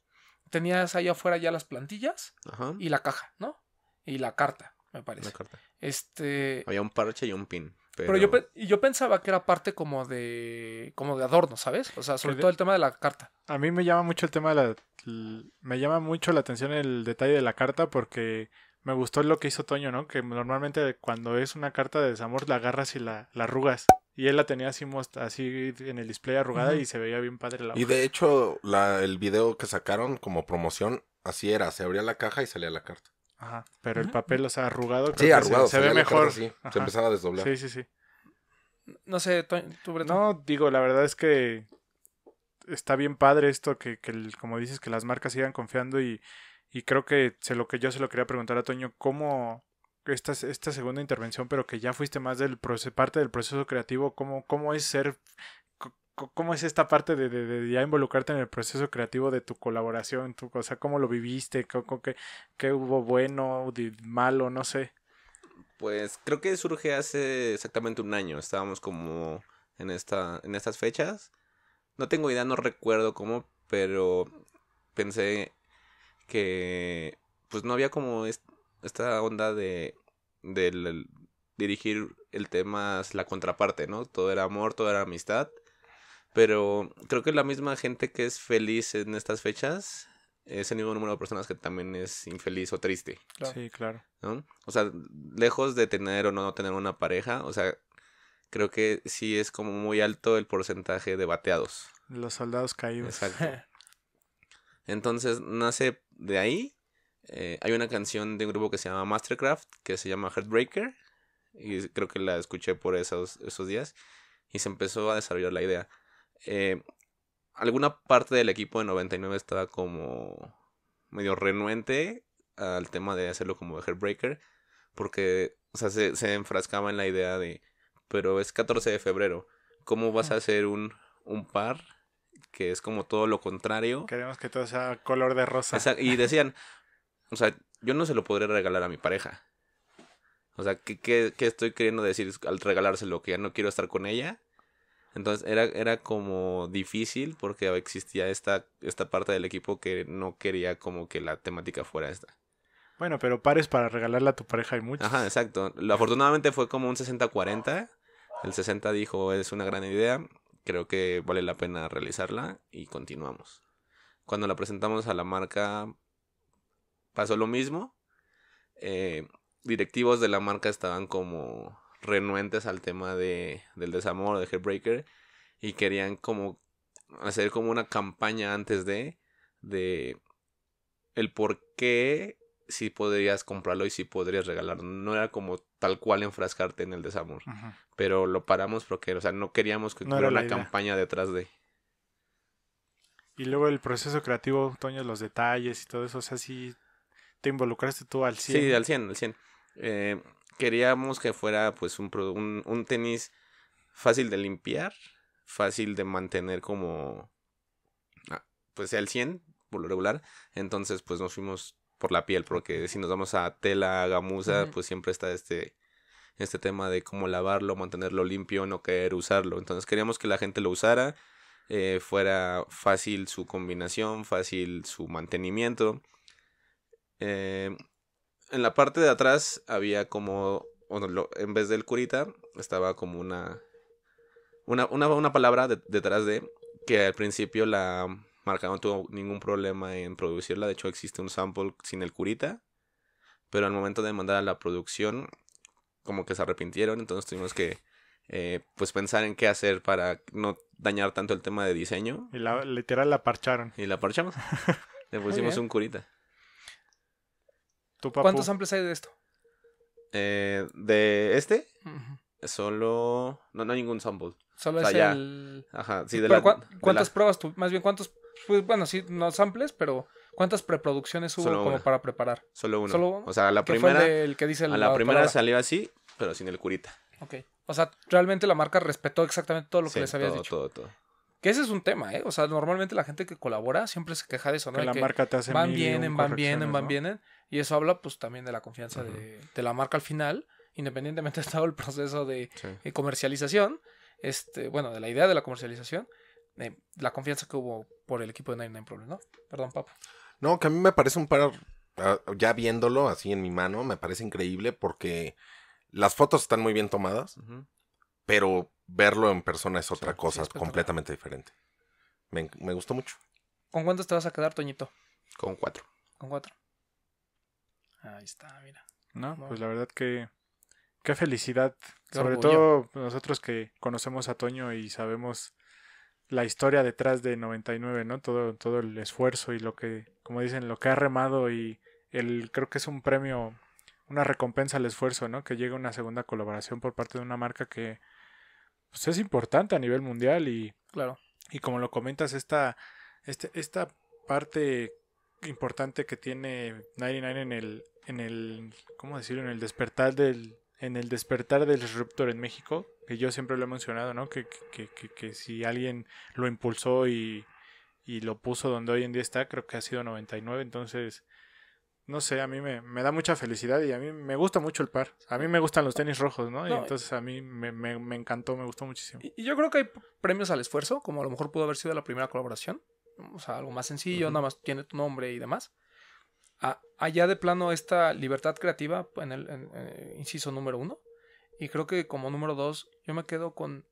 Speaker 1: tenías allá afuera ya las plantillas y la caja, ¿no? Y la carta me parece.
Speaker 2: Este. Había un parche y un pin.
Speaker 3: Pero, yo,
Speaker 1: y yo pensaba que era parte como de como de adorno, ¿sabes? O sea, sobre todo el tema de la
Speaker 3: carta. A mí me llama mucho el tema de la me llama mucho la atención el detalle de la carta porque me gustó lo que hizo Toño, ¿no? Que normalmente cuando es una carta de desamor la agarras y la, la arrugas. Y él la tenía así, así en el display arrugada y se veía bien padre la Y de
Speaker 4: hecho, la, el video que sacaron como promoción, así era, se abría la caja y salía la
Speaker 3: carta. Ajá. Pero el ah. papel, los ha arrugado. sí, arrugado. Se, ve mejor. Así. Se empezaba a desdoblar. Sí, sí, sí. No sé, Toño, No, digo, la verdad es que está bien padre esto que, como dices, que las marcas sigan confiando y, creo que se lo que yo se lo quería preguntar a Toño, ¿cómo esta, esta segunda intervención, pero que ya fuiste más del parte del proceso creativo, ¿cómo, cómo es ser ¿Cómo es esta parte de, de, ya involucrarte en el proceso creativo de tu colaboración? Tu, o sea, ¿cómo lo viviste? ¿Qué, qué hubo bueno, o malo? No sé.
Speaker 2: Pues creo que surge hace exactamente un año. Estábamos como en, esta, en estas fechas. No tengo idea, no recuerdo cómo, pero pensé que pues no había como esta onda de, dirigir el tema, la contraparte, ¿no? Todo era amor, todo era amistad pero creo que la misma gente que es feliz en estas fechas es el mismo número de personas que también es infeliz o triste. Sí, claro. O sea, lejos de tener o no tener una pareja, o sea, creo que sí es como muy alto el porcentaje de bateados.
Speaker 3: Los soldados
Speaker 1: caídos. Exacto.
Speaker 2: <laughs> Entonces, nace de ahí. Eh, hay una canción de un grupo que se llama Mastercraft, que se llama Heartbreaker, y creo que la escuché por esos, esos días, y se empezó a desarrollar la idea. Eh, alguna parte del equipo de 99 estaba como medio renuente al tema de hacerlo como de Heartbreaker. Porque, se, enfrascaba en la idea de, pero es 14 de febrero, ¿cómo vas a hacer un, un par que es como todo lo contrario? Queremos que todo sea color de rosa. y <laughs> decían, o sea, yo no se lo podré regalar a mi pareja. O sea, ¿qué, qué estoy queriendo decir al regalárselo? ¿Que ya no quiero estar con ella? Entonces era, era como difícil porque existía esta, esta parte del equipo que no quería como que la temática fuera esta.
Speaker 3: Bueno, pero pares para regalarla a tu pareja hay mucho. Ajá,
Speaker 2: exacto. Afortunadamente fue como un 60-40. El 60 dijo, es una gran idea, creo que vale la pena realizarla y continuamos. Cuando la presentamos a la marca pasó lo mismo. Eh, directivos de la marca estaban como renuentes al tema de, del desamor, de Heartbreaker, y querían como hacer como una campaña antes de, de el por qué si podrías comprarlo y si podrías regalarlo. No era como tal cual enfrascarte en el desamor, pero lo paramos porque, o sea, no queríamos que no una campaña detrás de.
Speaker 3: Y luego el proceso creativo, Toño, los detalles y todo eso, o sea, si... te involucraste tú al 100. Sí, al
Speaker 2: 100, al 100. Eh, queríamos que fuera pues un, tenis fácil de limpiar, fácil de mantener como ah, pues el 100 por lo regular, entonces pues nos fuimos por la piel porque si nos vamos a tela, gamuza, pues siempre está este este tema de cómo lavarlo, mantenerlo limpio, no querer usarlo. Entonces queríamos que la gente lo usara, eh, fuera fácil su combinación, fácil su mantenimiento. Eh, en la parte de atrás había como, en vez del curita, estaba como una, una, palabra detrás de, que al principio la marca no tuvo ningún problema en producirla, de hecho existe un sample sin el curita, pero al momento de mandar a la producción, como que se arrepintieron, entonces tuvimos que... Eh, pues pensar en qué hacer para no dañar tanto el tema de diseño. Y la, literal la parcharon. Y la parchamos. <laughs> Le pusimos un curita. ¿Cuántos samples hay de esto? Eh, de este, solo. No, no hay ningún sample. Solo es el. Ajá, sí, de ¿Cuántas
Speaker 1: pruebas tú? Más bien, ¿cuántos. Pues bueno, sí, no samples, pero. ¿Cuántas preproducciones hubo como para preparar? Solo uno. Solo, o sea, la primera. El que dice a la, primera
Speaker 2: salió así, pero sin el curita.
Speaker 1: Ok. O sea, realmente la marca respetó exactamente todo lo que les habías todo, dicho. Todo, todo. Que ese es un tema, ¿eh? O sea, normalmente la gente que colabora siempre se queja de eso, ¿no? Que, la marca te hace Van vienen, van vienen, van vienen. Y eso habla pues también de la confianza de, la marca al final, independientemente de todo el proceso de eh, comercialización, este, bueno, de la idea de la comercialización, eh, la confianza que hubo por el equipo de Nine Nine Problem, ¿no? Perdón, papá.
Speaker 4: No, que a mí me parece un par, ah, ya viéndolo así en mi mano, me parece increíble porque las fotos están muy bien tomadas, pero verlo en persona es otra cosa es completamente diferente. Me, me gustó
Speaker 1: mucho. ¿Con cuántos te vas a quedar, Toñito? Con cuatro. Con cuatro. Ahí está, mira. No, pues
Speaker 3: la verdad que qué felicidad. Sobre todo nosotros que conocemos a Toño y sabemos la historia detrás de 99, ¿no? Todo, todo el esfuerzo y lo que, como dicen, lo que ha remado y el, creo que es un premio, una recompensa al esfuerzo, ¿no? Que llegue una segunda colaboración por parte de una marca que pues, es importante a nivel mundial y, claro. y como lo comentas, esta, este, esta parte importante que tiene 99 en el, en el, ¿cómo decirlo? En el despertar del, en el despertar del disruptor en México, que yo siempre lo he mencionado, ¿no? Que, si alguien lo impulsó y, lo puso donde hoy en día está, creo que ha sido 99, entonces, no sé, a mí me, da mucha felicidad y a mí me gusta mucho el par. A mí me gustan los tenis rojos, ¿no? y entonces a mí me,
Speaker 1: encantó, me gustó muchísimo. Y yo creo que hay premios al esfuerzo, como a lo mejor pudo haber sido la primera colaboración, o sea, algo más sencillo, nada más tiene tu nombre y demás allá de plano esta libertad creativa en el eh, inciso número uno. Y creo que como número dos, yo me quedo con,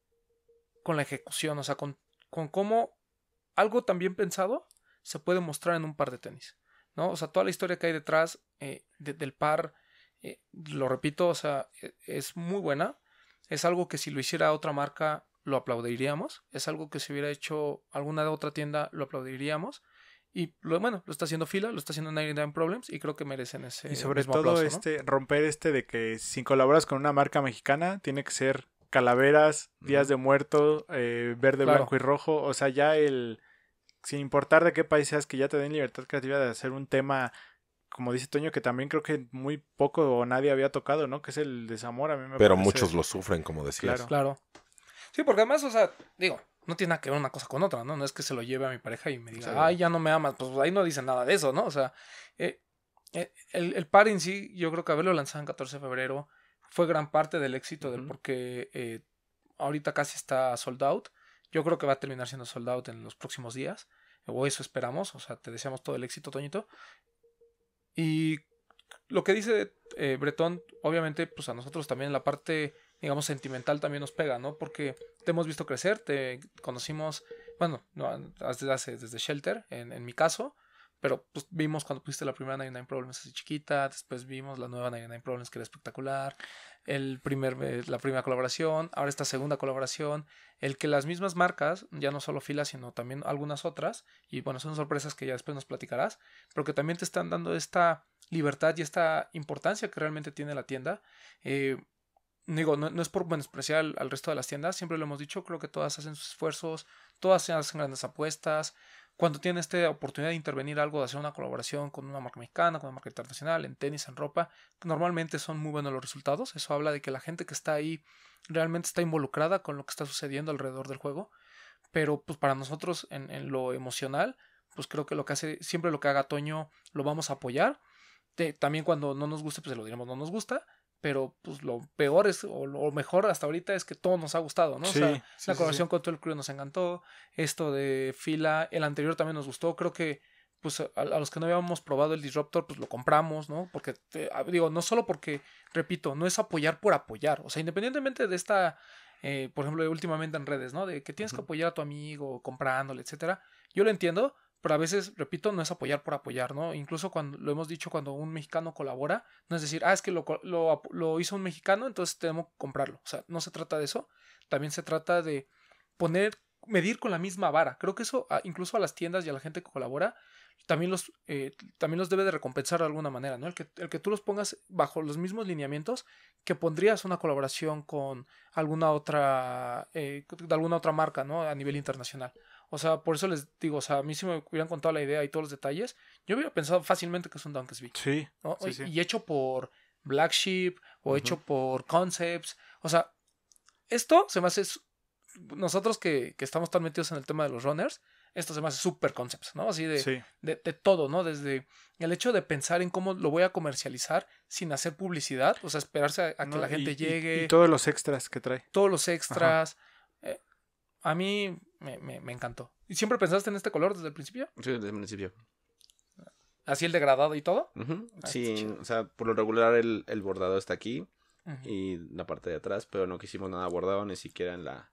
Speaker 1: con la ejecución, o sea, con, con cómo algo tan bien pensado se puede mostrar en un par de tenis. ¿no? O sea, toda la historia que hay detrás eh, del par, eh, lo repito, o sea, e, es muy buena. Es algo que si lo hiciera otra marca, lo aplaudiríamos. Es algo que si hubiera hecho alguna de otra tienda, lo aplaudiríamos. Y bueno, lo está haciendo Fila, lo está haciendo Nine en Problems y creo que merecen ese. Y sobre todo este,
Speaker 3: romper este de que si colaboras con una marca mexicana, tiene que ser calaveras, días de muerto, eh, verde, blanco y rojo. O sea, ya el. Sin importar de qué país seas, que ya te den libertad creativa de hacer un tema, como dice Toño, que también creo que muy poco o nadie había tocado, ¿no? Que es el desamor, a mí me Pero muchos lo sufren, como decías.
Speaker 1: Claro. claro. Sí, porque además, o sea, digo, no tiene nada que ver una cosa con otra, ¿no? No es que se lo lleve a mi pareja y me diga, ay, ya no me amas. Pues, pues ahí no dice nada de eso, ¿no? O sea, eh, eh, el, el, par en sí, yo creo que haberlo lanzado en 14 de febrero fue gran parte del éxito del porque eh, ahorita casi está sold out. Yo creo que va a terminar siendo sold out en los próximos días. O eso esperamos. O sea, te deseamos todo el éxito, Toñito. Y lo que dice Bretón, obviamente, pues a nosotros también la parte digamos, sentimental también nos pega, ¿no? Porque te hemos visto crecer, te conocimos, bueno, desde, hace, desde Shelter, en, en mi caso, pero pues, vimos cuando pusiste la primera 99 Problems así chiquita, después vimos la nueva 99 Problems que era espectacular, el primer, eh, la primera colaboración, ahora esta segunda colaboración, el que las mismas marcas, ya no solo Fila, sino también algunas otras, y bueno, son sorpresas que ya después nos platicarás, pero que también te están dando esta libertad y esta importancia que realmente tiene la tienda. Eh, digo, no, es por menospreciar al, al, resto de las tiendas, siempre lo hemos dicho, creo que todas hacen sus esfuerzos, todas hacen grandes apuestas. Cuando tienen esta oportunidad de intervenir algo, de hacer una colaboración con una marca mexicana, con una marca internacional, en tenis, en ropa, normalmente son muy buenos los resultados. Eso habla de que la gente que está ahí realmente está involucrada con lo que está sucediendo alrededor del juego. Pero pues para nosotros, en, lo emocional, pues creo que lo que hace, siempre lo que haga Toño lo vamos a apoyar. también cuando no nos guste, pues lo diremos, no nos gusta pero pues lo peor es, o lo mejor hasta ahorita es que todo nos ha gustado, ¿no? o sea, la colaboración con todo el crew nos encantó, esto de fila, el anterior también nos gustó, creo que pues a, los que no habíamos probado el Disruptor, pues lo compramos, ¿no? Porque, digo, no solo porque, repito, no es apoyar por apoyar, o sea, independientemente de esta, eh, por ejemplo, últimamente en redes, ¿no? De que tienes que apoyar a tu amigo comprándole, etcétera, yo lo entiendo, pero a veces, repito, no es apoyar por apoyar, ¿no? Incluso cuando lo hemos dicho, cuando un mexicano colabora, no es decir, ah, es que lo, lo, hizo un mexicano, entonces tenemos que comprarlo. O sea, no se trata de eso, también se trata de poner, medir con la misma vara. Creo que eso, incluso a las tiendas y a la gente que colabora, también los, eh, también los debe de recompensar de alguna manera, ¿no? El que, el que tú los pongas bajo los mismos lineamientos que pondrías una colaboración con alguna otra, eh, de alguna otra marca, ¿no? A nivel internacional. O sea, por eso les digo, o sea, a mí si me hubieran contado la idea y todos los detalles, yo hubiera pensado fácilmente que es un Beat. Sí. sí, Y, hecho por Black Sheep o hecho por Concepts. O sea, esto se me hace. Nosotros que, estamos tan metidos en el tema de los runners, esto se me hace super concepts, ¿no? Así de, de, todo, ¿no? Desde el hecho de pensar en cómo lo voy a comercializar sin hacer publicidad, o sea, esperarse a, que la gente llegue. Y,
Speaker 3: todos los extras que trae. Todos los extras.
Speaker 1: Eh, a mí me, me, encantó. ¿Y siempre pensaste en este color desde el principio?
Speaker 2: Sí, desde el principio.
Speaker 1: ¿Así el degradado y todo?
Speaker 2: Ah, sí, o sea, por lo regular el, el bordado está aquí y la parte de atrás, pero no quisimos nada bordado ni siquiera en la,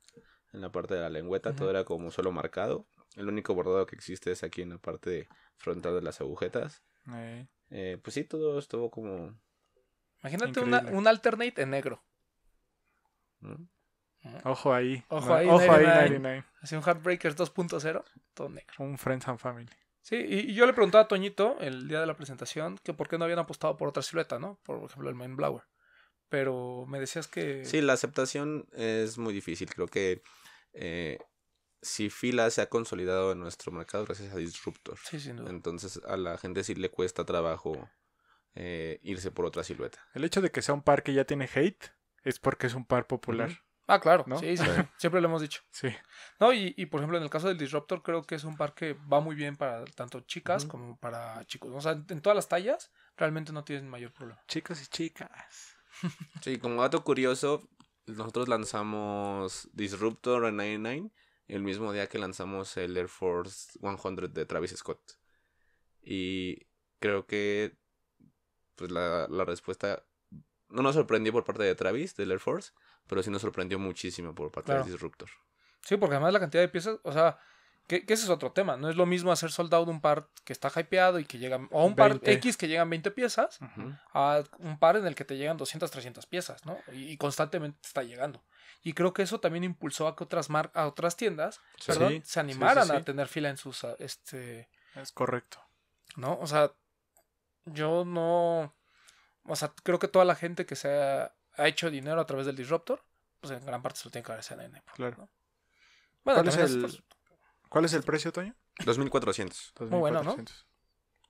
Speaker 2: en la parte de la lengüeta, todo era como solo marcado. El único bordado que existe es aquí en la parte frontal de las agujetas. Eh, pues sí, todo estuvo
Speaker 3: como... Imagínate un
Speaker 1: alternate en negro.
Speaker 3: Ojo ahí. Ojo ahí, un
Speaker 1: Heartbreakers 2.0, todo negro. Un
Speaker 3: Friends and Family.
Speaker 1: Sí, y, yo le preguntaba a Toñito el día de la presentación que por qué no habían apostado por otra silueta, ¿no? Por ejemplo, el Main Blower. Pero me decías que. Sí,
Speaker 2: la aceptación es muy difícil. Creo que. Eh, si Fila se ha consolidado en nuestro mercado gracias a Disruptor. Sí, Entonces a la gente sí le cuesta trabajo eh,
Speaker 3: irse por otra silueta. El hecho de que sea un par que ya tiene hate es porque es un par popular. Ah, claro, sí, <laughs>
Speaker 1: siempre lo hemos dicho. Sí. No, y, por ejemplo, en el caso del Disruptor, creo que es un par que va muy bien para tanto chicas como para chicos. O sea, en todas las tallas realmente no tienen mayor problema. Chicos y chicas.
Speaker 2: <laughs> sí, como dato curioso, nosotros lanzamos Disruptor en 99 el mismo día que lanzamos el Air Force 100 de Travis Scott. Y creo que pues la, la respuesta no nos sorprendió por parte de Travis, del Air Force pero sí nos sorprendió muchísimo por parte Disruptor.
Speaker 1: Sí, porque además la cantidad de piezas, o sea, que, ese es otro tema. No es lo mismo hacer soldado de un par que está hypeado y que llegan. O un par X que llegan 20 piezas. A un par en el que te llegan 200, 300 piezas, ¿no? Y, constantemente está llegando. Y creo que eso también impulsó a que otras, mar a otras tiendas se animaran a tener fila en sus. Este,
Speaker 3: es correcto.
Speaker 1: ¿No? O sea, yo no. O sea, creo que toda la gente que se ha hecho dinero a través del disruptor, pues en gran parte se lo tiene que agradecer a NN. Claro. Bueno, ¿Cuál, es el,
Speaker 3: ¿Cuál es el precio, Toño?
Speaker 4: 2400.
Speaker 1: Muy bueno, ¿no?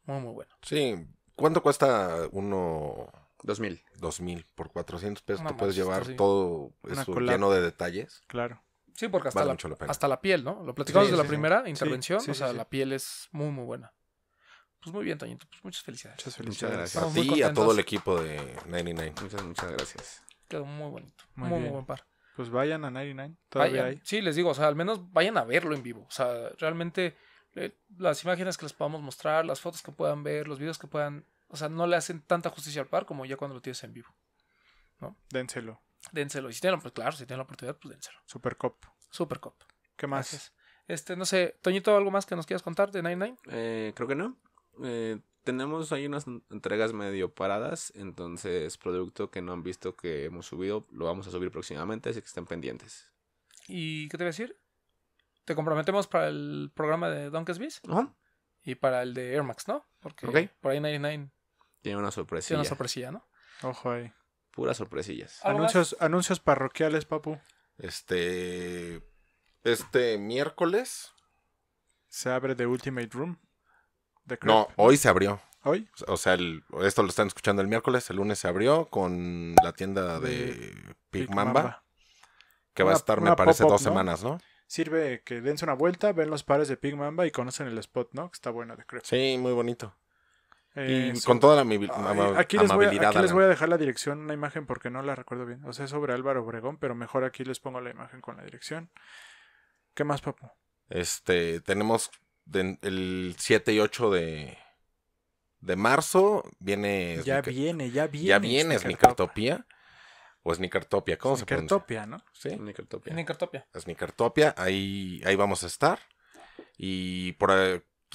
Speaker 1: Muy, muy bueno.
Speaker 4: Sí. ¿Cuánto cuesta uno? 2000. 2000. Por 400 pesos te puedes llevar todo eso lleno de detalles. Claro. Sí, porque hasta, la, hasta la
Speaker 1: piel, ¿no? Lo platicamos desde de la primera intervención. o sea, la piel es muy, muy buena. Pues muy bien, Toñito. Pues muchas felicidades. Muchas felicidades. A ti y a todo el
Speaker 4: equipo de 99. Muchas, muchas gracias.
Speaker 1: Quedó muy bonito. Muy, muy, buen par. Pues vayan a 99. Todavía hay. Sí, les digo, o sea, al menos vayan a verlo en vivo. O sea, realmente eh, las imágenes que les podamos mostrar, las fotos que puedan ver, los videos que puedan. O sea, no le hacen tanta justicia al par como ya cuando lo tienes en vivo. ¿No? Dénselo. Dénselo. Y si tienen, pues claro, si tienen la oportunidad, pues dénselo. Supercop. Supercop. ¿Qué más? Este, no sé, Toñito, ¿algo más que nos quieras contar de 99?
Speaker 2: Eh, creo que no. Eh, tenemos ahí unas entregas medio paradas, entonces producto que no han visto que hemos subido, lo vamos a subir próximamente, así que estén
Speaker 1: pendientes. ¿Y qué te voy a decir? Te comprometemos para el programa de Don Beast y para el de Air Max, ¿no? Porque por ahí 99
Speaker 2: tiene una sorpresilla. Tiene una
Speaker 1: sorpresilla, ¿no?
Speaker 3: Ojo ahí.
Speaker 2: Puras sorpresillas.
Speaker 4: Anuncios,
Speaker 3: anuncios parroquiales, papu.
Speaker 4: Este. Este miércoles se abre The
Speaker 3: Ultimate Room. No, hoy se
Speaker 4: abrió. ¿Hoy? O sea, esto lo están escuchando el miércoles, el lunes se abrió con la tienda de Pig, Mamba,
Speaker 3: que va a estar, me parece, dos semanas, ¿no? Sirve que dense una vuelta, ven los pares de Pig Mamba y conocen el spot, ¿no? está bueno, de Sí,
Speaker 4: muy bonito. y eh, con toda la les amabilidad. Voy a, aquí les voy a
Speaker 3: dejar la dirección, una imagen, porque no la recuerdo bien. O sea, es sobre Álvaro Obregón, pero mejor aquí les pongo la imagen con la dirección. ¿Qué más, papu?
Speaker 4: Este, tenemos el 7 y 8 de, de marzo viene... Ya
Speaker 3: viene, ya viene. Ya viene
Speaker 4: Snickertopia. O Snickertopia, ¿cómo se pronuncia?
Speaker 3: ¿no? Sí. Snickertopia.
Speaker 4: Snickertopia. ahí, ahí vamos a estar. Y por,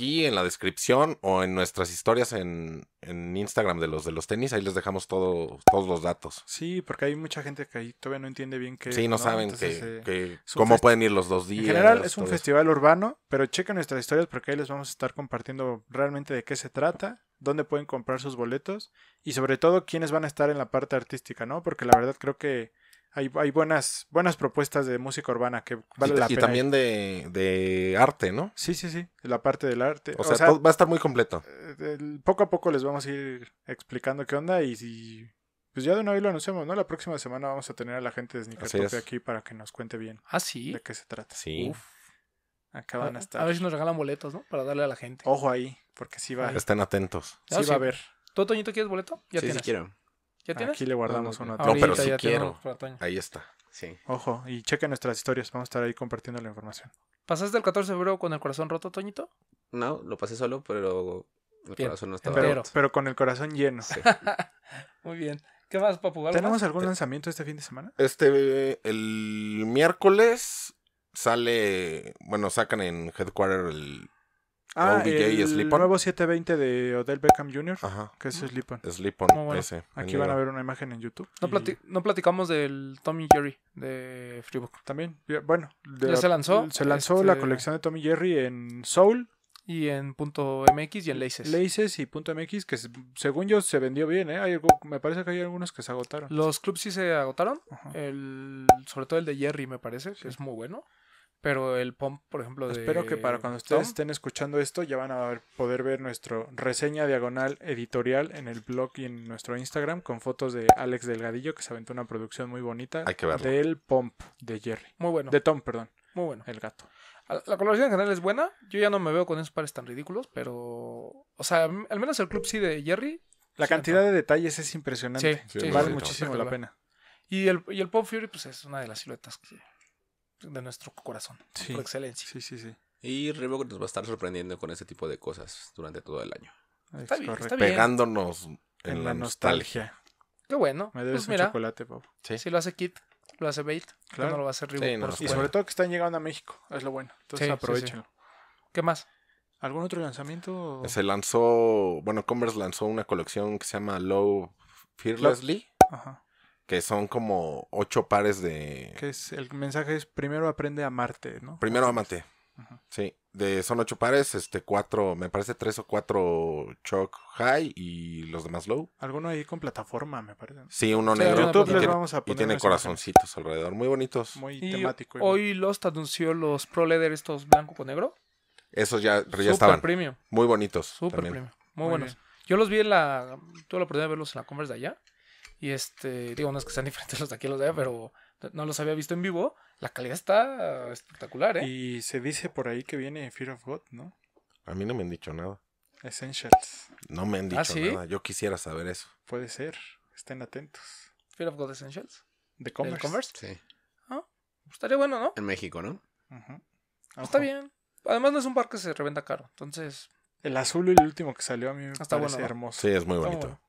Speaker 4: en la descripción o en nuestras historias en, Instagram de los de los tenis, ahí les dejamos todo, todos los datos.
Speaker 3: Sí, porque hay mucha gente que ahí todavía no entiende bien que Sí, no, saben que, eh, cómo pueden ir los dos días. En general es un festival urbano, pero chequen nuestras historias porque ahí les vamos a estar compartiendo realmente de qué se trata, dónde pueden comprar sus boletos y sobre todo quiénes van a estar en la parte artística, ¿no? Porque la verdad creo que hay, buenas, buenas propuestas de música urbana que vale la pena. Y también
Speaker 4: de, arte, ¿no? Sí, sí, sí, la parte del arte. O, sea, va a estar muy completo.
Speaker 3: Eh, poco a poco les vamos a ir explicando qué onda y si... Pues ya de una vez lo anunciamos, ¿no? La próxima semana vamos a tener a la gente de Sneaker aquí para que nos cuente bien. Ah, sí. De qué se trata. Sí. Uf. Acá van a, estar. A ver si nos regalan boletos, ¿no? Para darle a la gente. Ojo ahí, porque sí va. Estén atentos. Sí, ah, va a haber. ¿Tú, Toñito, quieres boleto? Ya sí, tienes. Sí, quiero. Aquí le guardamos pero Ahí está. Sí. Ojo, y cheque nuestras historias, vamos a estar ahí compartiendo la información.
Speaker 1: ¿Pasaste el 14 de febrero con el corazón roto, Toñito?
Speaker 2: No, lo pasé solo, pero el corazón no estaba pero, roto.
Speaker 3: Pero con el corazón lleno. <laughs> Muy bien. ¿Qué más, Papu? ¿Tenemos algún lanzamiento este fin de semana? Este, el
Speaker 4: miércoles sale, bueno, sacan en Headquarter el
Speaker 3: Ah, el nuevo 720 de Odell Beckham Jr., que es Slipon, Slipon, Aquí van a ver una imagen en YouTube.
Speaker 1: No, platicamos del Tommy Jerry de Freebook. También, bueno. ya se lanzó. Se lanzó la este colección
Speaker 3: de Tommy Jerry en Soul. Y en punto .mx y en Laces. Laces y punto .mx, que según yo se vendió bien, ¿eh? me parece que hay algunos que se agotaron. Los
Speaker 1: clubs sí se agotaron, el, sobre todo el de Jerry me parece, que es muy bueno. Pero el pomp por ejemplo, de Espero que para cuando ustedes estén escuchando
Speaker 3: esto ya van a poder ver nuestra reseña diagonal editorial en el blog y en nuestro Instagram con fotos de Alex Delgadillo que se aventó una producción muy bonita que del pomp de Jerry. Muy bueno. De Tom, perdón.
Speaker 1: Muy bueno. El gato. Ah, la coloración en general es buena. Yo ya no me veo con esos pares tan ridículos, pero. O sea, al menos el club sí de Jerry. La cantidad de detalles es impresionante. Sí, vale muchísimo la pena. Y el, y Pop Fury, pues es una de las siluetas que de nuestro corazón. Por excelencia. Sí, sí, sí.
Speaker 2: Y Reebok nos va a estar sorprendiendo con ese tipo de cosas durante todo el año. Está bien, Pegándonos en, la nostalgia.
Speaker 3: Qué bueno. Me debes pues un chocolate, Pau. Si
Speaker 1: lo hace Kit, lo hace Bait, claro. no lo va a hacer y pues sobre todo que están llegando a México, es lo bueno. Entonces sí, aprovechenlo. ¿Qué más?
Speaker 3: ¿Algún otro lanzamiento? Se
Speaker 4: lanzó, bueno, Converse lanzó una colección que se llama Low Fearlessly. Ajá que son como ocho pares de...
Speaker 3: Que es, el mensaje es primero aprende a amarte, ¿no?
Speaker 4: Primero amate. Sí, de, son ocho pares, este, cuatro, me parece tres o cuatro Choc High y los demás Low.
Speaker 3: Alguno ahí con
Speaker 1: plataforma, me parece.
Speaker 4: Sí, uno negro. y, tiene, vamos corazoncitos alrededor, muy bonitos. Muy temático.
Speaker 1: Hoy Lost anunció los Pro Leather estos blanco con negro. Esos ya, ya Super estaban. Muy bonitos. Super premio. Muy, buenos. Yo los vi en la... Tuve la oportunidad de verlos en la Converse de allá. Y este, digo, no es que sean <laughs> diferentes los de aquí a los de allá, pero no los había visto en vivo. La calidad
Speaker 3: está espectacular, ¿eh? Y se dice por ahí que viene Fear of God, ¿no?
Speaker 4: A mí no me han dicho nada.
Speaker 3: Essentials. No me han ¿Ah, dicho nada.
Speaker 4: Yo quisiera saber eso.
Speaker 3: Puede ser.
Speaker 1: Estén atentos. Fear of God Essentials. De Commerce. Commerce.
Speaker 3: Sí. ¿Ah?
Speaker 1: Pues estaría bueno, ¿no?
Speaker 2: En México, ¿no?
Speaker 3: Pues
Speaker 1: está bien. Además no es un par que se revenda caro. Entonces... El
Speaker 3: azul y el último que salió a mí me Está parece bueno, hermoso. Sí, es muy bonito.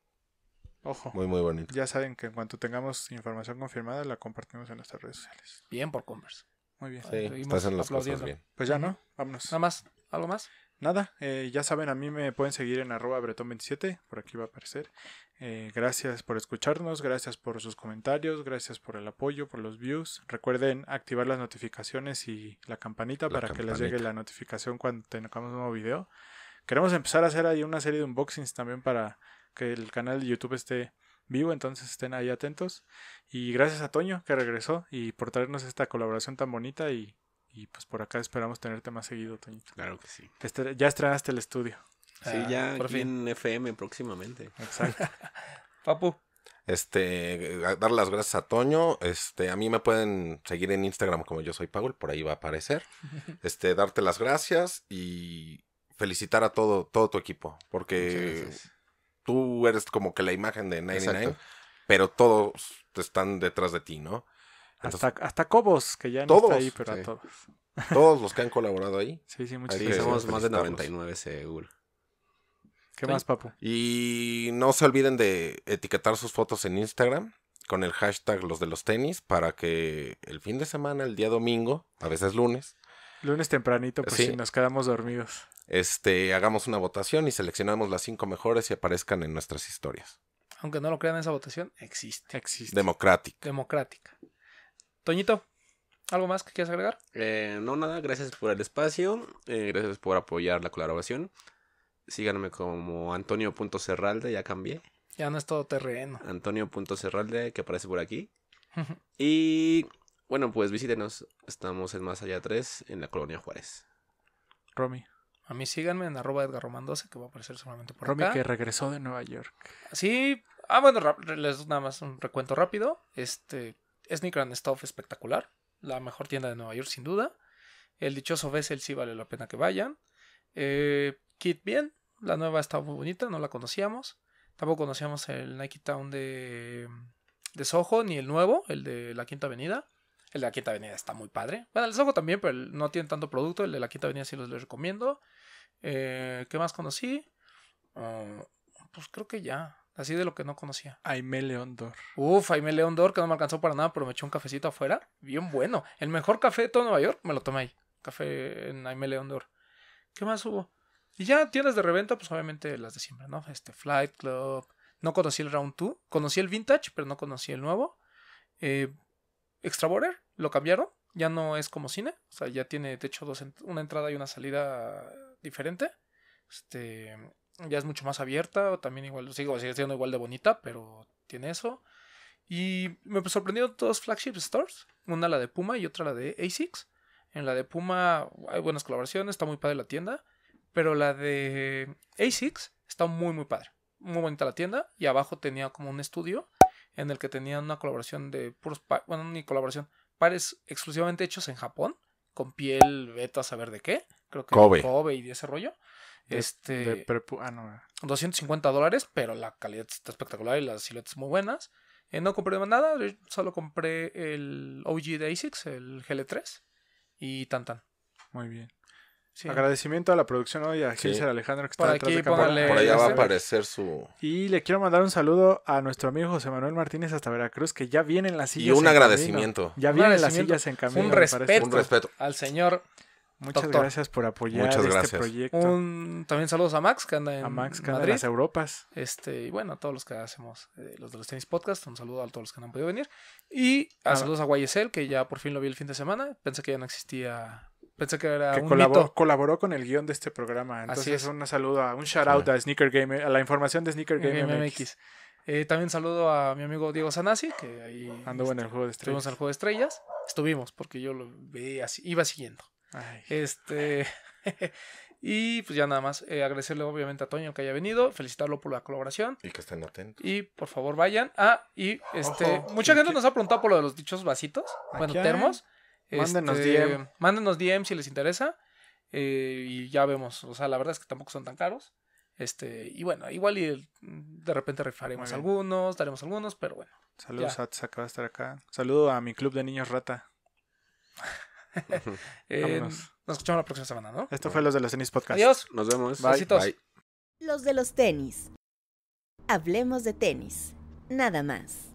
Speaker 3: Ojo. Muy, muy bonito. Ya saben que en cuanto tengamos información confirmada, la compartimos en nuestras redes sociales. Bien por Converse. Muy bien. Sí, estás en las bien. Pues ya, ¿no? Vámonos. Nada más. ¿Algo más? Nada, eh, ya saben, a mí me pueden seguir en arroba bretón27, por aquí va a aparecer. Eh, gracias por escucharnos, gracias por sus comentarios, gracias por el apoyo, por los views. Recuerden activar las notificaciones y la campanita para que les llegue la notificación cuando tengamos un nuevo video. Queremos empezar a hacer ahí una serie de unboxings también para que el canal de YouTube esté vivo, entonces estén ahí atentos. Y gracias a Toño que regresó y por traernos esta colaboración tan bonita y, pues por acá esperamos tenerte más seguido, Toñito. Claro que sí. ya estrenaste el estudio. Sí, ah, ya por fin. en FM próximamente. Exacto. <laughs>
Speaker 2: Papu.
Speaker 4: Este, eh, dar las gracias a Toño. Este, a mí me pueden seguir en Instagram como yo soy Paul, por ahí va a aparecer. <laughs> Este, darte las gracias y felicitar a todo, todo tu equipo, porque tú eres como que la imagen de 99, pero todos están detrás de ti, ¿no? hasta,
Speaker 3: Cobos, que ya no está ahí, pero a todos. <laughs>
Speaker 4: Todos los que han colaborado ahí. Sí, sí, muchas gracias. Somos más de 99 seguro. ¿Qué más, papu? Y no se olviden de etiquetar sus fotos en Instagram con el hashtag los de los tenis para que el fin de semana, el día domingo, a veces lunes,
Speaker 3: Lunes tempranito, pues si nos quedamos dormidos.
Speaker 4: Este, hagamos una votación y seleccionamos las cinco mejores y aparezcan en nuestras historias.
Speaker 1: Aunque no lo crean, esa votación existe. Existe. Democrática. Democrática. Toñito, ¿algo más que quieras agregar?
Speaker 2: Eh, no, nada. Gracias por el espacio. Eh, gracias por apoyar la colaboración. Síganme como Antonio.cerralde, ya cambié.
Speaker 1: Ya no es todo terreno.
Speaker 2: Antonio.cerralde, que aparece por aquí. <laughs> y bueno, pues visítenos. Estamos en Más Allá 3, en la Colonia Juárez.
Speaker 1: Romy. A mí síganme en arroba Edgar Román que va a aparecer solamente por Romy que regresó de Nueva York. Sí. Ah, bueno, les nada más un recuento rápido. Este, es and Stuff espectacular. La mejor tienda de Nueva York, sin duda. El dichoso Bessel sí vale la pena que vayan. Eh, Kit bien. La nueva está muy bonita, no la conocíamos. Tampoco conocíamos el Nike Town de, de Soho, ni el nuevo, el de la Quinta Avenida. El de la Quinta Avenida está muy padre. Bueno, el Soho también, pero no tiene tanto producto. El de la Quinta Avenida sí los les recomiendo. Eh, ¿Qué más conocí? Ah, pues creo que ya. Así de lo que no conocía. Aime Leondor. Uf, Aime Leondor, que no me alcanzó para nada, pero me echó un cafecito afuera. Bien bueno. El mejor café de todo Nueva York, me lo tomé ahí. Café en Aime Leondor. ¿Qué más hubo? Y ya tiendas de reventa, pues obviamente las de siempre, ¿no? Este, Flight Club. No conocí el Round 2. Conocí el Vintage, pero no conocí el nuevo. Eh, Extra Border lo cambiaron, ya no es como cine, o sea, ya tiene de hecho dos una entrada y una salida diferente. Este, ya es mucho más abierta, o también igual, sigo, sigue siendo igual de bonita, pero tiene eso. Y me sorprendieron dos flagship stores, una la de Puma y otra la de ASICS. En la de Puma hay buenas colaboraciones, está muy padre la tienda, pero la de ASICS está muy muy padre. Muy bonita la tienda y abajo tenía como un estudio en el que tenía una colaboración de puros, bueno, ni colaboración, pares exclusivamente hechos en Japón, con piel, beta, saber de qué, creo que Kobe, y de ese rollo. este, 250 ah, ah. dólares, pero la calidad está espectacular y las siluetas muy buenas. Eh, no compré nada, solo compré el OG de ASICS, el GL3 y tan tan. Muy bien.
Speaker 3: Agradecimiento a la producción hoy a Gilser Alejandro que está detrás de cámara. Por allá va a aparecer su. Y le quiero mandar un saludo a nuestro amigo José Manuel Martínez hasta Veracruz, que ya viene en las sillas. Y un agradecimiento. Ya viene en las sillas en camino. Un respeto,
Speaker 1: al señor. Muchas gracias por apoyar este proyecto. también saludos a Max, que anda en, Madrid. en las Europas. Este, y bueno, a todos los que hacemos eh, los de los tenis podcast, un saludo a todos los que no han podido venir. Y ah. saludos a YSL, que ya por fin lo vi el fin de semana. Pensé que ya no existía Pensé que era un colaboró,
Speaker 3: colaboró con el guión
Speaker 1: de este programa. Entonces, Así es. un saludo, a, un shout out a Sneaker
Speaker 3: Gamer a la información de Sneaker
Speaker 1: Game, MX. Eh, también saludo a mi amigo Diego Sanasi, que ahí anduvo en el este, juego de estrellas. Estuvimos al juego de estrellas. Estuvimos, porque yo lo veía así, iba siguiendo. Este. <laughs> y pues ya nada más. Eh, agradecerle obviamente a Toño que haya venido. Felicitarlo por la colaboración.
Speaker 4: Y que estén atentos.
Speaker 1: Y por favor vayan. a... Ah, y este. mucha gente nos ha preguntado por lo de los dichos vasitos. Bueno, termos. Mándenos este, DM. DM si les interesa. Eh, y ya vemos. O sea, la verdad es que tampoco son tan caros. Este, y bueno, igual y de repente rifaremos algunos, daremos algunos, pero bueno. Saludos a
Speaker 3: estar acá. Saludo a mi club de niños rata. <laughs> Eh, nos
Speaker 1: escuchamos la próxima semana, ¿no? Esto fue Los de los Tenis
Speaker 3: Podcast. Adiós. Nos vemos. Bye. Bye.
Speaker 1: Los de los tenis. Hablemos de tenis. Nada más.